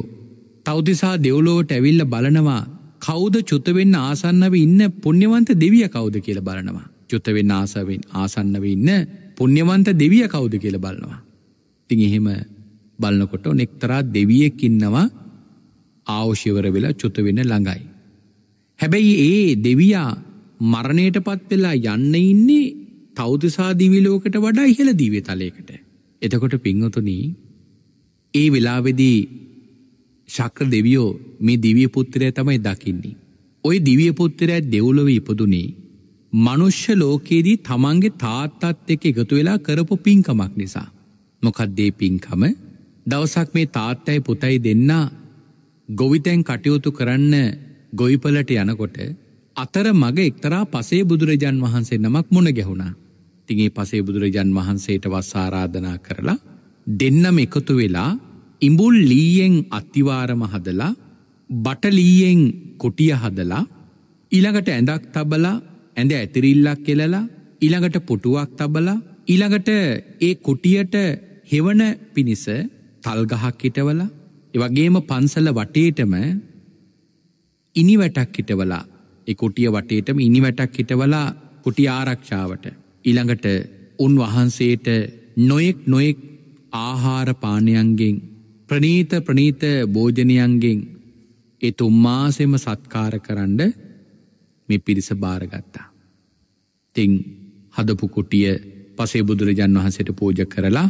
තවතිසා දෙව්ලොවට ඇවිල්ලා බලනවා කවුද චුත වෙන්න ආසන්නව ඉන්න පුණ්‍යවන්ත දෙවිය කවුද කියලා බලනවා. චුත වෙන්න ආසවෙන් ආසන්නව ඉන්න පුණ්‍යවන්ත දෙවිය කවුද කියලා බලනවා. ඉතින් එහෙම බලනකොට නෙක්තරා දෙවියෙක් ඉන්නවා ආවුෂ්‍යවර වෙලා චුත වෙන්න ළඟයි. හැබැයි ඒ දෙවියා මරණයට පත් වෙලා යන්න ඉන්නේ තෞතිසා දිවිලෝකට වඩා ඉහළ දීවේ තලයකට. එතකොට පිංහතුනී ඒ වෙලාවෙදී ශක්‍ර දෙවියෝ මේ දිවිය පුත්තරය තමයි දකින්නේ. ඔය දිවිය පුත්තරය දෙව්ලොව ඉපදුනේ මනුෂ්‍ය ලෝකයේදී තමන්ගේ තාත්තත් එක්ක එකතු වෙලා කරපු පින්කමක් නිසා. මොකද මේ පින්කම දවසක් මේ තාත්තයි පුතයි දෙන්නා ගොවිතැන් කටයුතු කරන්න ගොයිපලට යනකොට අතර මග එක්තරා පසේ බුදුරජන් වහන්සේ නමක් මුණ ගැහුණා. තිගේ පසේ බුදුරජන් වහන්සේට වස් ආරාධනා කරලා දෙන්නම එකතු වෙලා ඉඹුල් ලීයෙන් අත්තිවාරම හදලා බටලීයෙන් කොටිය හදලා ඉළඟට ඇඳක් තබලා ඇඳ ඇතිරිල්ලක් කෙලලා ඉළඟට පොටුවක් තබලා ඉළඟට ඒ කොටියට හෙවන පිණිස තල්ගහක් හිටවල එවගේම පන්සල වටේටම ඉනිවැටක් හිටවලා ඒ කුටිය වටේටම ඉනිවැටක් හිටවලා කුටි ආරක්ෂාවට ඊළඟට උන්වහන්සේට නොයෙක් නොයෙක් ආහාර පානයන්ගෙන් ප්‍රනීත ප්‍රනීත භෝජනයන්ගෙන් ඒ තුම්මාසෙම සත්කාර කරන්න මේ පිරිස බාරගත්තා. තිං හදපු කුටිය පසේ බුදුරජන් වහන්සට පෝජ කරලා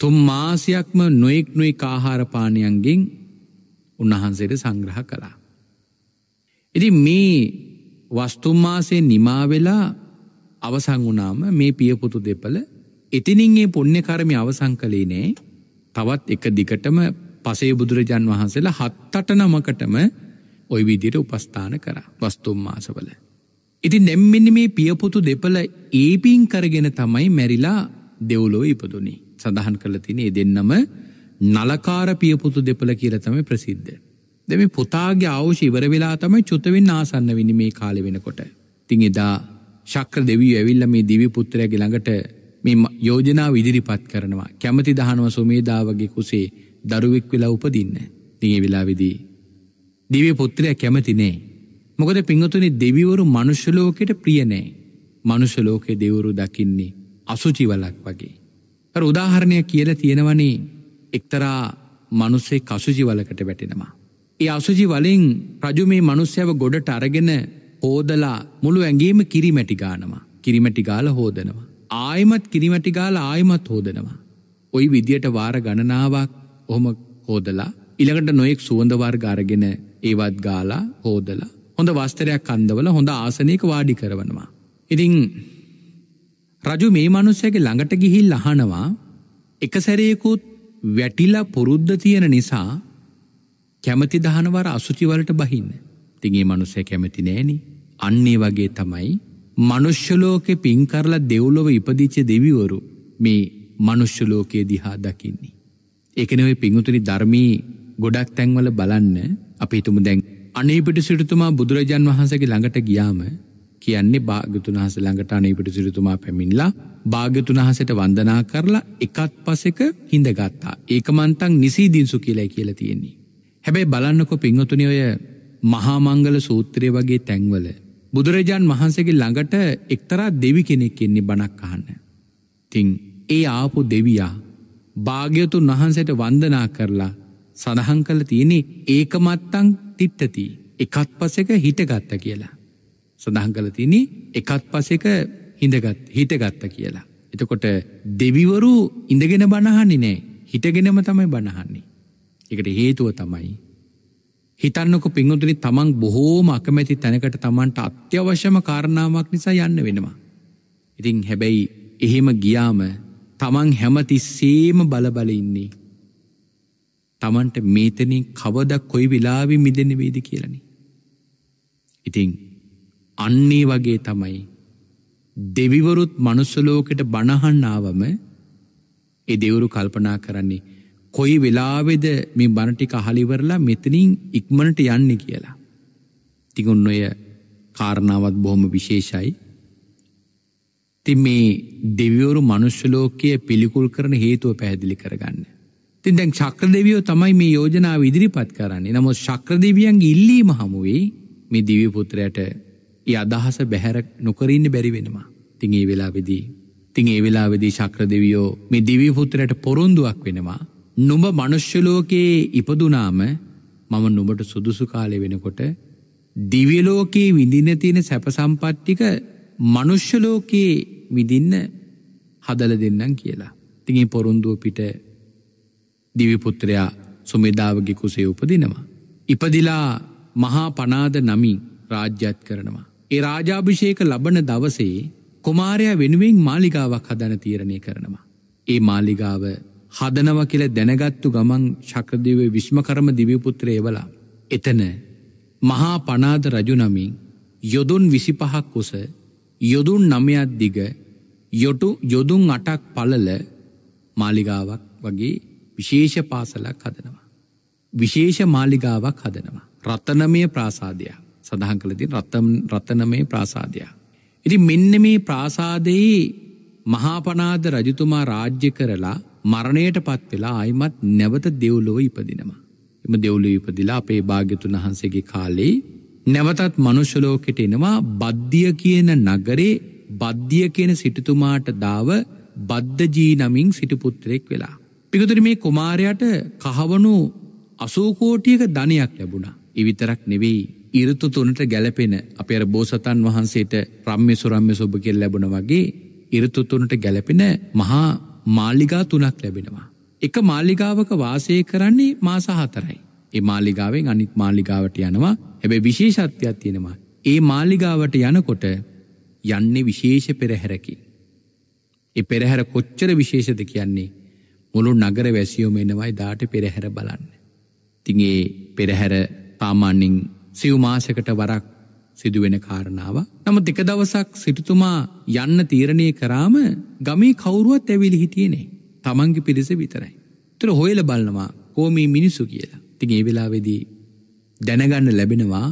තුම් මාසයක්ම නොයෙක් නොයි කාහාරපානයන්ගෙන් උන්වහන්සේට සංග්‍රහ කලා. එති මේ වස්තුම්මාසේ නිමාවෙලා අවසං වුණාම මේ පියපුතු දෙපළ එතිනින්ගේ පුුණ්‍ය කරමි අවසං කළේ නෑ තවත් එක දිකටම පසේ බුදුරජන් වහන්සේලා හත්තට නමකටම ඔය විදිට උපස්ථාන කර වස්තුම්මාසවල. ඉති නැම්මෙන මේ පියපුතු දෙපළ ඒපීන් කරගෙන තමයි මැරිලා දෙව්ලෝ ඉපදුනි සඳහන් කළ තිනේ දෙන්නම නලකාර පියපුතු දෙපළ කියලතම ප්‍රසිද්ධ. දෙම පුතාගේ අවුෂ ඉවර වෙලා තමයි චුතවෙන්න ආසන්න විනි මේ කාලෙ වෙනකොට. තිං එදා ශක්‍ර දෙවී ඇවිල්ල මේ දිවි පුත්තරයගේ ළඟට මේ යෝජනා විදිරිපත් කරනවා කැමති දහනව සුමේදාවගේ කුසේ දරුවෙක් වෙලා උපදින්න තිගේ වෙලා විදී. දිව පුත්‍රය කැමතිනේ. මොකද පිංහතුනි දෙවිවරු මනුෂ්‍යලෝකෙට ප්‍රියනෑ. මනුෂලෝකෙ දෙවරු දකින්නේ අසුචිවලක් වගේ. අර උදාහරණය කියල තියෙනවනේ එක්තරා මනුස්සේ කසුජිවලකට වැටෙනවා. ඒ අසුජි වලින් රජු මේ මනුස්සයව ගොඩට අරගෙන හෝදලා මුළු ඇගේම කිරිමැටි ගානවා. කිරිමැටි ගාල හෝදනවා. ආයමත් කිරිමැටි ගාල ආයමත් හෝදනවා. ඔයි විදියට වාර ගණනාවක් ඔහොම හෝදලා ඉළඟට නොයෙක් සුවඳවාර් ගාරගෙන ඒවත් ගාලා හෝදලා හොඳ වස්තරයක් කන්දවල හොඳ ආසනයක වාඩි කරවනවා. ඉතිං රජු මේ මනුස්සයගේ ළඟට ගිහිල් අහනවා එක සැරයකුත් වැටිලා පුරුද්ධ තියෙන නිසා කැමති දහනවර අසුචිවලට බහින්න. තිගේ මනුසය කැමති නෑනි. අන්නේ වගේ තමයි මනුෂ්‍යලෝකෙ පින්කරලා දෙව්ලොව ඉපදිච්ච දෙවිවරු මේ මනුෂ්‍යලෝකයේ දිහා දකින්නේ. එකනවේ පිංහුතුනි ධර්මී ගොඩක් තැන්වල බලන්න අපි හිතුමු දැන් අනේ පිට සිටතුමා බුදුරජන් වහන්සගේ ළඟට ගියාම කියන්නේ භාගතුන් හස ළඟට අනේ පිට සිටතුමා පැමිණලා භාගතුන් හසට වන්දනා කරලා එකත් පසෙක හිඳගත්තා. ඒක මන්තන් නිසීදින්සු කියලයි කියලා තියෙන්නේ. හැබැයි බලන්නකො පිංහතුනි ඔය මහාමංගල සූත්‍රය වගේ තැන්වල. බුදුරජාන් වහන්සේගේ ළඟට එක්තරා දෙවි කෙනෙක් එන්නේ බණක් අහන්න. තිං ඒ ආපු දෙවියා භාග්‍යතුන් වහන්සට වන්දනා කරලා සඳහන් කළ තියනෙ ඒකමත්තං තිට්ටති එකත් පසක හිටගත්ත කියලා. සඳහන් කළ තියනෙ එකත් පසක හිඳගත් හිටගත්ත කියලා. එතකොට දෙවිවරු ඉඳගෙන බණහන්නේ නෑ හිටගෙනම තමයි බණහන්නේ. එකට හේතුව තමයි. හිතන්නක පිංහතුනි තමන් බොහෝම අකමැති තැනකට තමන්ට අත්‍යවශ්‍යම කාරණාවක් නිසා යන්න වෙනවා. ඉතිං හැබැයි එහෙම ගියාම තමන් හැමති සේම බලබල ඉන්නේ. තමන්ට මේතනින් කවද කොයි විලාවි මිදෙන වේද කියලනි. ඉතිං අන්නේ වගේ තමයි දෙවිවරුත් මනුස්සලෝකට බණහන්නාවම එ දෙවුරු කල්පනා කරන්නේ කොයි වෙලාවෙද මේ බණටි කහලිවරලා මෙතනින් ඉක්මනට යන්න කියලා. තිගුන් ඔය කාරණාවත් බොහොම විශේෂයි. ති මේ දෙවියවරු මනුෂ්‍යලෝකය පිළිකුල් කරන හේතුව පැහැදිලි කරගන්න. තින් දැන් ශක්‍ර දෙවියෝ තමයි මේ යෝජනාව ඉදිරිපත් කරන්නේ නමුත් ශක්‍ර දෙවියන් ඉල්ලීම හමුවේ මේ දිවිපුත්‍රයට ඒ අදහස බැහැර නොකරන්න බැරි වෙනවා. තින් ඒ වෙලා වෙදී. තින් ඒ වෙලා වෙදී ශක්‍ර දෙවියෝ මේ දිවිපුත්‍රයට පොරොන්දුවක් වෙනවා නුඹ මනුෂ්‍යලෝකයේ ඉපදුනාම මම නුඹට සුදුසු කාලය වෙනකොට දිවියලෝකයේ විඳින්න තියෙන සැපසම්පට්ටික මනුෂ්‍යලෝකයේ විඳින්න හදල දෙන්නම් කියලා. තිගේ පොරුන්දුව පිට දිවිපුත්‍රයා සුමේදාවගේ කුසේ උපදිනවා. ඉපදිලා මහා පනාද නමින් රාජ්‍යත් කරනවා. ඒ රාජාභිෂේක ලබන දවසේ කුමාරයා වෙනුවෙන් මාලිගාවක් හදන තීරණය කරනවා. ඒ මාලිගාව හදනව කියල දැනගත්තු ගමන් ශක්‍රදිවේ විශ්මකරම දිවිපුත්‍ර ඒවලා. එතන මහා පනාද රජුනමින් යොදුන් විසිපහක් කුස යොදුන් නමයක් දිග යොටු යොදුන් අටක් පලල මාලිගාවක් වගේ විශේෂ පාසලක් හදනවා. විශේෂ මාලිගාවක් හදනවා. රත්තනමය ප්‍රාසාධයක් සඳහන් කළති රත්තනමය ප්‍රාසාධයක්. ඉති මෙන්න මේ ප්‍රාසාදයේ මහාපනාද රජතුමා රාජ්‍ය කරලා මරණයට පත් වෙලා අයිමත් නැවත දෙව්ලොව ඉපදිනවා. එම දෙව්ලොව ඉපදිලා අපේ භාග්‍යතුන් වහන්සේගේ කාලේ නැවතත් මනුෂ්‍යලෝකෙට එනවා බද්ධිය කියන නගරේ බද්ධිය කියන සිටතුමාට දාව බද්ධජී නමින් සිටිපුත්‍රයෙක් වෙලා. පිකතුර මේ කුමාරයට කහවනු අසූකෝටියක ධනයක් ලැබුණා. ඉවිතරක් නෙවෙයි ඉරතු තුනට ගැලපෙන අප අර බෝසතන් වහන්සේට ප්‍රම්්‍ය සුරම්්‍ය සුභ කෙල් ලැබුණ වගේ ඉරතුතුනට ගැලපෙන මහා මාල්ලිගා තුනක් ලැබෙනවා. එක මාල්ලිගාවක වාසය කරන්නේ මාසාහතරයි. ඒ මාල්ලිගාවෙන් අනිත් මාල්ලිගාවට යනවා හැබැ විශේෂත්වයක් තියෙනවා. ඒ මාල්ලිගාවට යනකොට යන්නේ විශේෂ පෙරහැරකි. එ පෙරහැර කොච්චර විශේෂද කියන්නේ මුළු නගර වැසියෝම එනවයි දාට පෙරහැර බලන්න. තිගේ පෙරහැර පාමාන්‍යින් සිව් මාසකට වරක් සිදුවෙන කාරණාව. නමුත් එක දවසක් සිටුතුමා යන්න තීරණය කරාම ගමේ කවුරුවත් ඇවිලි හිටියනේ. තමන්ගේ පිරිස විතරයි. තර හොයල බලනවා කෝමී මිනිසු කියලා. තින් ඒ වෙලාවෙදී දැනගන්න ලැබෙනවා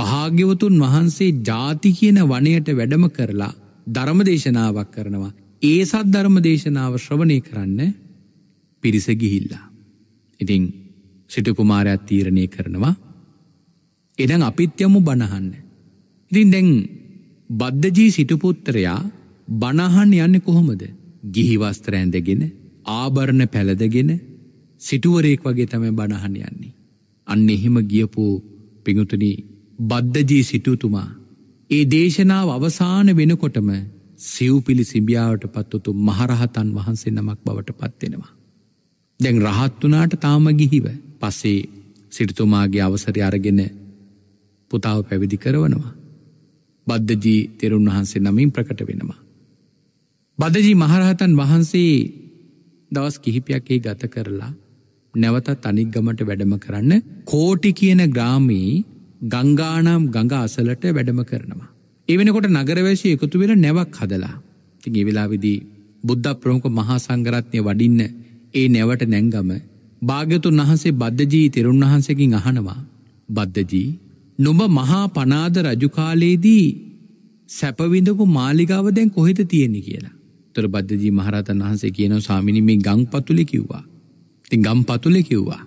භාග්‍යවතුන් වහන්සේ ජාති කියන වනයට වැඩම කරලා ධර්ම දේශනාවක් කරනවා. ඒ සත් ධර්ම දේශනාව ශ්‍රවණය කරන්න පිරිස ගිහිල්ලා. ඉතිං සිටුකුමාරයක් තීරණය කරනවා එනම් අපිත්‍යමු බණහන්න. දින් දැන් බද්ධජී සිටුපුත්තරයා බණහන් යන්න කොහොමද ගිහිවස්ත්‍ර ඇඳගෙන ආභරණ පැළදගෙන සිටුවරයෙක් වගේ තමයි බණහන් යන්නේ. අන්න එහෙම ගියපු පිඟුතුනි බද්ධජී සිටුතුමා ඒ දේශනාව අවසාන වෙනකොටම සිව්පිලි සිඹියාවට පත්වතු මහරහතන් වහන්සේ නමක් බවට පත්වෙනවා. දැන් රහත් වනාට තාම ගිහිව පස්සේ සිටතුමාගේ අවසරි අරගෙන පුතාව පැවිදි කරවනවා. බද්ධජී තෙරුන් වහන්සේ නමින් ප්‍රකට වෙනවා. බදජී මහරහතන් වහන්සේ දවස් කිහිපයක් ඒ ගත කරලා නැවතත් අනික් ගමට වැඩම කරන්න කෝටි කියන ග්‍රාමී ගංගානම් ගඟ අසලට වැඩම කරනවා. එවෙනකොට නගරවැශය එකතු වෙන නැවක් හදලා. තින් එවෙලා විදී බුද්ධ ප්‍රමුඛ මහා සංගරත්නය වඩින්න ඒ නැවට නැංගම භාග්‍යතුන් වහන්සේ බද්ධජී තෙරුන් වහන්සකින් අහනවා බද්ධජී නුඹ මහා පනාද රජුකාලයේදී සැපවිඳපු මාලිගාව දැන් කොහෙද තියෙන්නේ කියලා. තොර බද්ධජී මහරතන් වහන්සේ කියනව ස්වාමිනි මේ ගම් පතුලේ කිව්වා. ඉතින් ගම් පතුලේ කිව්වා.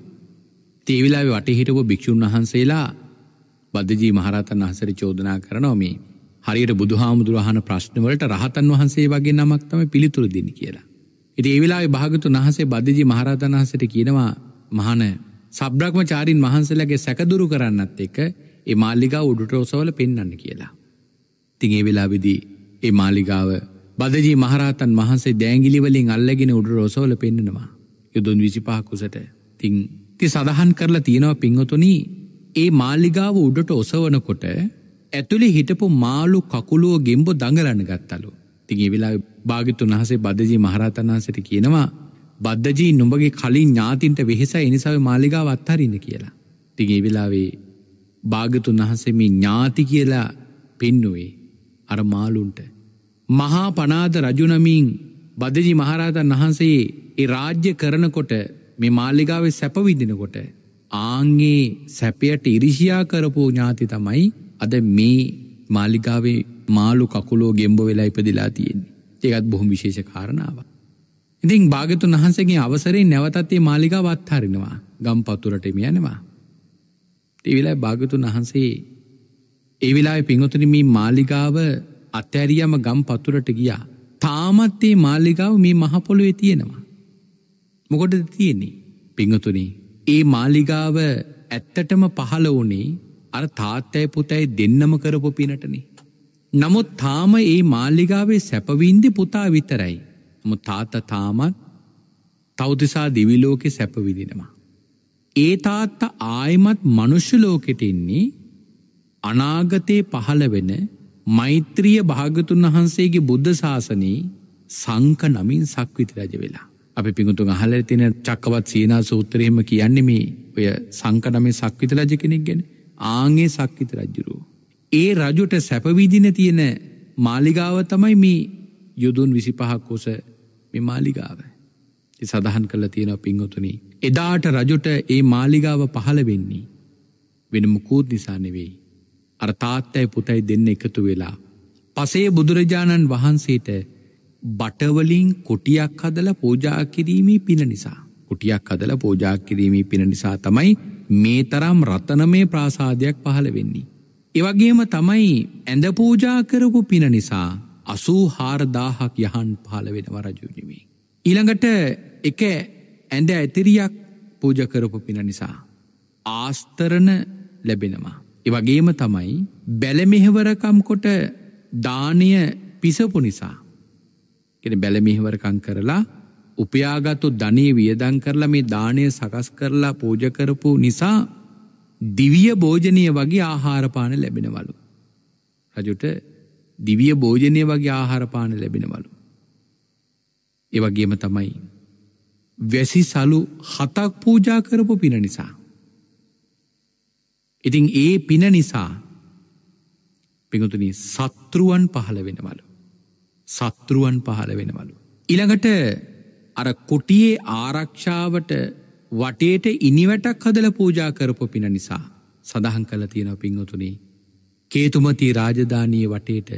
ඉතින් ඒ වෙලාවේ වටේ හිටපු භික්ෂුන් වහන්සේලා බද්ධජී මහරතන් වහන්සේට චෝදනා කරනවා මේ හරියට බුදුහාමුදුර අහන ප්‍රශ්න වලට රහතන් වහන්සේ වගේ නමක් තමයි පිළිතුරු දෙන්නේ කියලා. ඉතින් ඒ වෙලාවේ භාගතුන් වහන්සේ බද්ධජී මහරතන් වහන්සේට කියනවා මහාන සබ්‍රක්‍මචාරින් වහන්සේලාගේ සැකදුරු කරන්නත් එක්ක ඒ මාල්ලිකා උඩුට ඔසවල පෙන්න්න කියලා. තින් ඒ වෙලාවිදී ඒ මාලිගාව බදජී මහරහතන් වහන්සේ දෑගිලිවලින් අල්ලගෙන උඩුර ඔසවල පෙන්නවා යුදුන් විසිපහකුසට තිං ති සඳහන් කරලා තියෙනවා පිංහතුනී ඒ මාල්ලිගාව උඩට ඔසවනකොට ඇතුළි හිටපු මාලු කකුලුව ගෙම්බො දඟලන්න ගත්තලු. තිගේ වෙලා භාගිතුන් වහසේ බද්ධජී මහරතන්හන්සට කියනවා බද්ධජී නුඹගේ කලින් ඥාතින්ට වෙහෙස එනිසාව මාලිගාව අත්හරන්න කියලා. තිගේ වෙලාවේ භාගතුන් වහන්සේම ඥාති කියලා පෙන්නුවේ අර මාලුන්ට. මහා පනාද රජුනමින් බදජි මහරහතන් වහන්සේ ඒ රාජ්‍ය කරනකොට මේ මාල්ලිගාවේ සැපවිදිනකොට ආංගේ සැපයට ඉරිසියා කරපෝ ඥාති තමයි අද මේ මාලිගාවේ මාලු කකුලෝ ගෙම්බ වෙලා ඉපදිලා තියෙන්නේ. ඒකත් බොහොම විශේෂ කාරණාව. ඉතින් භාගතුන් වහන්සගේ අවසරේ නැවතත්තේ මාලිගාව අත්හරිනවා ගම් පතුරට මියනවා. ඒවෙලා භාගතුන් වහන්සේ ඒ වෙලා පිංහතුන මේ මාලිගාව අත්තැරියම ගම් පතුරට ගියා. තාමත්තේ මාලිගාව මේ මහපොළුවේ තියෙනවා. මොකොට තියෙන්නේ පිංහතුනේ. ඒ මාලිගාව ඇත්තටම පහල වනේ අර තාත්තැයි පුතැයි දෙන්නම කරපු පිනටනේ. නමුත් තාම ඒ මාල්ලිගාවේ සැපවින්දි පුතා විතරයි. නමු තාත තාමත් තෞතිසා දිවිලෝකෙ සැපවිදිනවා. ඒ තාත්ත ආයමත් මනුෂ්‍ය ලෝකෙටෙන්නේ අනාගතයේ පහළ වෙන මෛත්‍රිය භාගතුන් වහන්සේගේ බුද්ධ ශාසනයේ සංක නමින් සක්විත රජ වෙලා. අපි පිඟුතුන් අහලා තියෙන චක්කවත් සීනා සූත්‍රයේම කියන්නේ මේ ඔය සංක නමේ සක්විත රජ කෙනෙක් ගැන. ආන්ගේ සක්විත රජුරෝ. ඒ රජුට සැප විඳින තියෙන මාලිගාව තමයි මේ යොදුන් 25ක් උස මේ මාලිගාව. ඒ සඳහන් කරලා තියෙනවා පිඟුතුනි එදාට රජුට ඒ මාලිගාව පහළ වෙන්නේ. වෙන මුකූත් නිසා නෙවෙයි. අර තාත්තයි පුතයි දෙන්න එකතු වෙලා. පසේ බුදුරජාණන් වහන්සේට බටවලින් කොටියක් හදල පෝජාකිරීමී පින නිසා. කොටියක් හදල පෝජාකිරීමී පින නිසා තමයි මේ තරම් රතනමේ ප්‍රාසාධයක් පහළ වෙන්නේ. එවගේම තමයි ඇඳ පූජා කරපු පින නිසා අසූ හාරදාහක් යහන් පහළ වෙන වරජුනිමේ. ඊළඟට එක ඇඳ ඇතිරියක් පූජ කරපු පින නිසා. ආස්තරණ ලැබෙනවා. එවගේම තමයි බැලමිහෙවරකම්කොට දානය පිසපු නිසා. කෙන බැලමිහිවරකං කරලා උපයාගත්තු ධනී වියදං කරලා මේ දානය සකස් කරලා පූජකරපු නිසා දිවිය භෝජනය වගේ ආහාරපාන ලැබෙනවලු. රජුට දිවිය භෝජනය වගේ ආහාරපාන ලැබෙනවලු. එවගේම තමයි වැසි සලු හතක් පූජා කරපු පින නිසා. ඉතින් ඒ පින නිසා පිඟුතුනි සත්තුරුවන් පහළ වෙනවලු. සත්තුරුවන් පහළ වෙනවලු. ඉළඟට අර කොටියේ ආරක්ෂාවට වටේට ඉනිවැටක් හදල පූජා කරපු පින නිසා සඳහන් කළ තියෙන පිංහතුනේ කේතුමති රාජධානය වටේට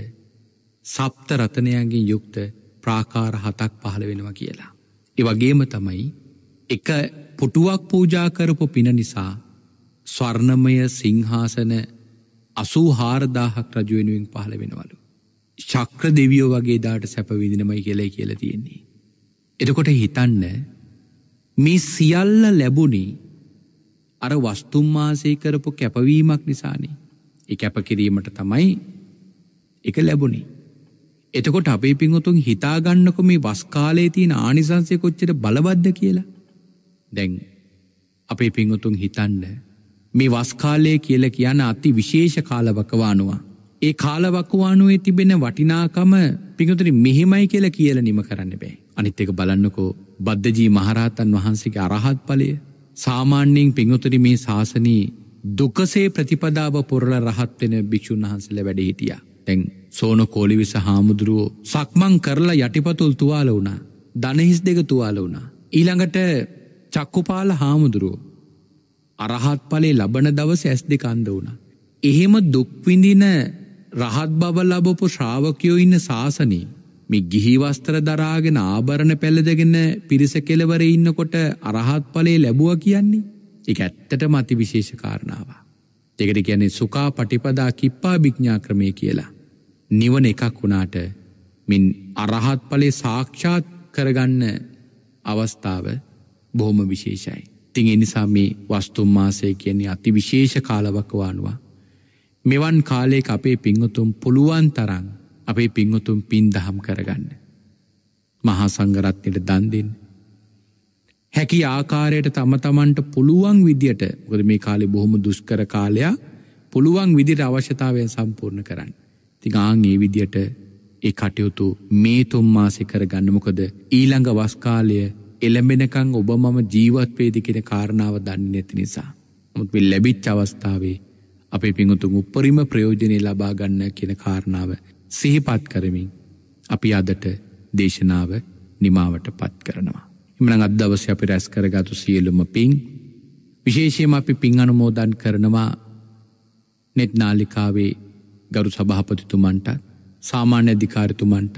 සප්ත රතනයන්ගෙන් යුක්ත ප්‍රාකාර හතක් පහළ වෙනවා කියලා. එවගේම තමයි එක පුටුවක් පූජාකරපු පින නිසා ස්වර්ණමය සිංහාසන අසූ හාරදාහක් රජුවෙනුවෙන් පහළ වෙනවලු. ශක්‍ර දෙවියෝ වගේ දාට සැපවිදිනමයි කෙලයි කියල තියෙන්නේ. එතකොට හිතන්න මේ සියල්ල ලැබුණේ අර වස්තුම්මාසය කරපු කැපවීමක් නිසානේ. ඒ කැපකිරීමට තමයි එක ලැබුණේ. එතකොට අපේ පිංහතුන් හිතාගන්නකො මේ වස්කාලේ තියෙන ආනිසංසය කොච්චට බලබද්ධ කියලා. දැන් අපේ පිංහතුන් හිතන්න. මේ වස්කාලය කියල කියන අති විශේෂ කාලවකවානවා. ඒ කාලවකවානුවේ තිබෙන වටිනාකම පිංහතුරි මෙහෙමයි කියලා කියල නිම කරන්න බෑ. අනිත් එක බලන්නකෝ බද්ධජී මහරහතන් වහන්සේගේ අරහත් පලය සාමාන්‍යයෙන් පිංහතුරි මේ ශාසනී දුකසේ ප්‍රතිපදාව පොරල රහත්වෙන භික්‍ෂූන් වහන්සල වැඩ හිටිය. තැන් සෝන කෝලිවිස හාමුදුරුවෝ සක්මං කරලා යටිපතුල් තුවාල වුණා. දනහිස් දෙක තුවාල වුණා. ඊළඟට චක්කුපාල හාමුදුරුවෝ. අරහත් පලේ ලබන දවස ඇස් දෙකන්ද වුණ. එහෙම දුක්විඳින රහත් බව ලබපු ශ්‍රාවකයෝ ඉන්න ශාසනී මේ ගිහිවස්තර දරාගෙන ආභරණ පැළදගෙන පිරිස කෙලවර ඉන්නකොට අරහත් ඵලයේ ලැබුවා කියන්නේ ඒක ඇත්තටම අතිවිශේෂ කාරණාවක්. ඒකට කියන්නේ සුඛා පටිපදා කිප්පා විඥා ක්‍රමය කියලා. නිවන එකක් වුණාට මින් අරහත් පලේ සාක්ෂාත් කරගන්න අවස්ථාව බොහොම විශේෂයි. තිං එනිසා මේ වස්තුම් මාසය කියන්නේ අති විශේෂ කාලවකවානවා. මෙවන් කාලෙක අපේ පිංහතුම් පුළුවන් තරන් අපේ පිංහතුම් පින් දහම් කරගන්න. මහා සංගරත්නයට දන්දෙන්. හැකි ආකාරයට තම තමන්ට පුළුවන් විදියට ගොද මේ කාලෙ බොහොම දුෂ්කර කාලයක් පුළුවන් විදිට අවශ්‍යතාවය සම්පූර්ණ කරන්න. තිගාං ඒ විදියට ඒ කටයුතු මේ තුම්මාසෙ කරගන්නමොකද ඊළඟ වස්කාලය එළඹෙනකං ඔබ මම ජීවත්වේදිකෙන කාරණාව දන්න නැති නිසා. මුත් පෙල් ලැබිච් අවස්ථාවේ අපේ පිඟුතුන් උපරිම ප්‍රයෝජනය ලබාගන්න කියන කාරණාව සිහිපත් කරමින් අපි අදට දේශනාව නිමාවට පත් කරනවා. එමන අදවස්‍ය අපි රැස් කරගතු සියලුම පින් විශේෂයම අපි පින් අනුමෝදන් කරනවා නෙත් නාලිකාවේ ගරු සභහපතිතුමන්ටත් සාමාන්‍ය අධිකාරතුමන්ටත්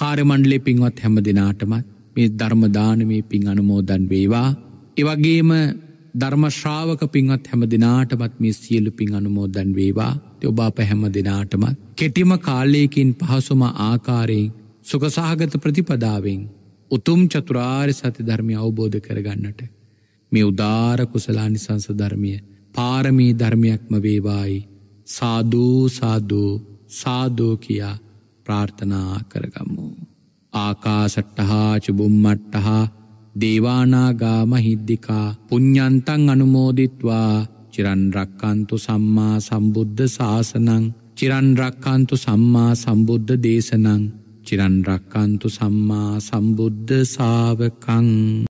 කාරමණ්ඩලේ පින්වත් හැම දෙනාටමත් මේ ධර්මදානමේ පින් අනුමෝදන් වේවා එවගේම ධර්මශ්‍රාවක පින්වත් හැම දෙනාටමත් මේ සියලු පින් අනුමෝදන් වේවා ඔබාප හැම දෙනාටමත් කෙටිම කාලයකින් පහසුම ආකාරයෙන් සුකසාහගත ප්‍රතිපදාවෙන් උතුම් චතුරාර් සති ධර්මය අවබෝධ කරගන්නට මේ උදාර කුසලානි සංසධර්මය පාරමී ධර්මයක්ම වේවායි සාධූසාධූ සාධෝ කියා ප්‍රාර්ථනා කරගම්මු. ආකාසට්ටහාච බුම්මට්ටහා දේවානාගාම හිද්දිකා පුඤ්ඥන්තන් අනුමෝදිත්වා චිරන්රක්කන්තු සම්මා සම්බුද්ධ ශාසනං චිරන්රක්කන්තු සම්මා සම්බුද්ධ දේශනං චිරන්රක්කන්තු සම්මා සම්බුද්ධ සාාවකං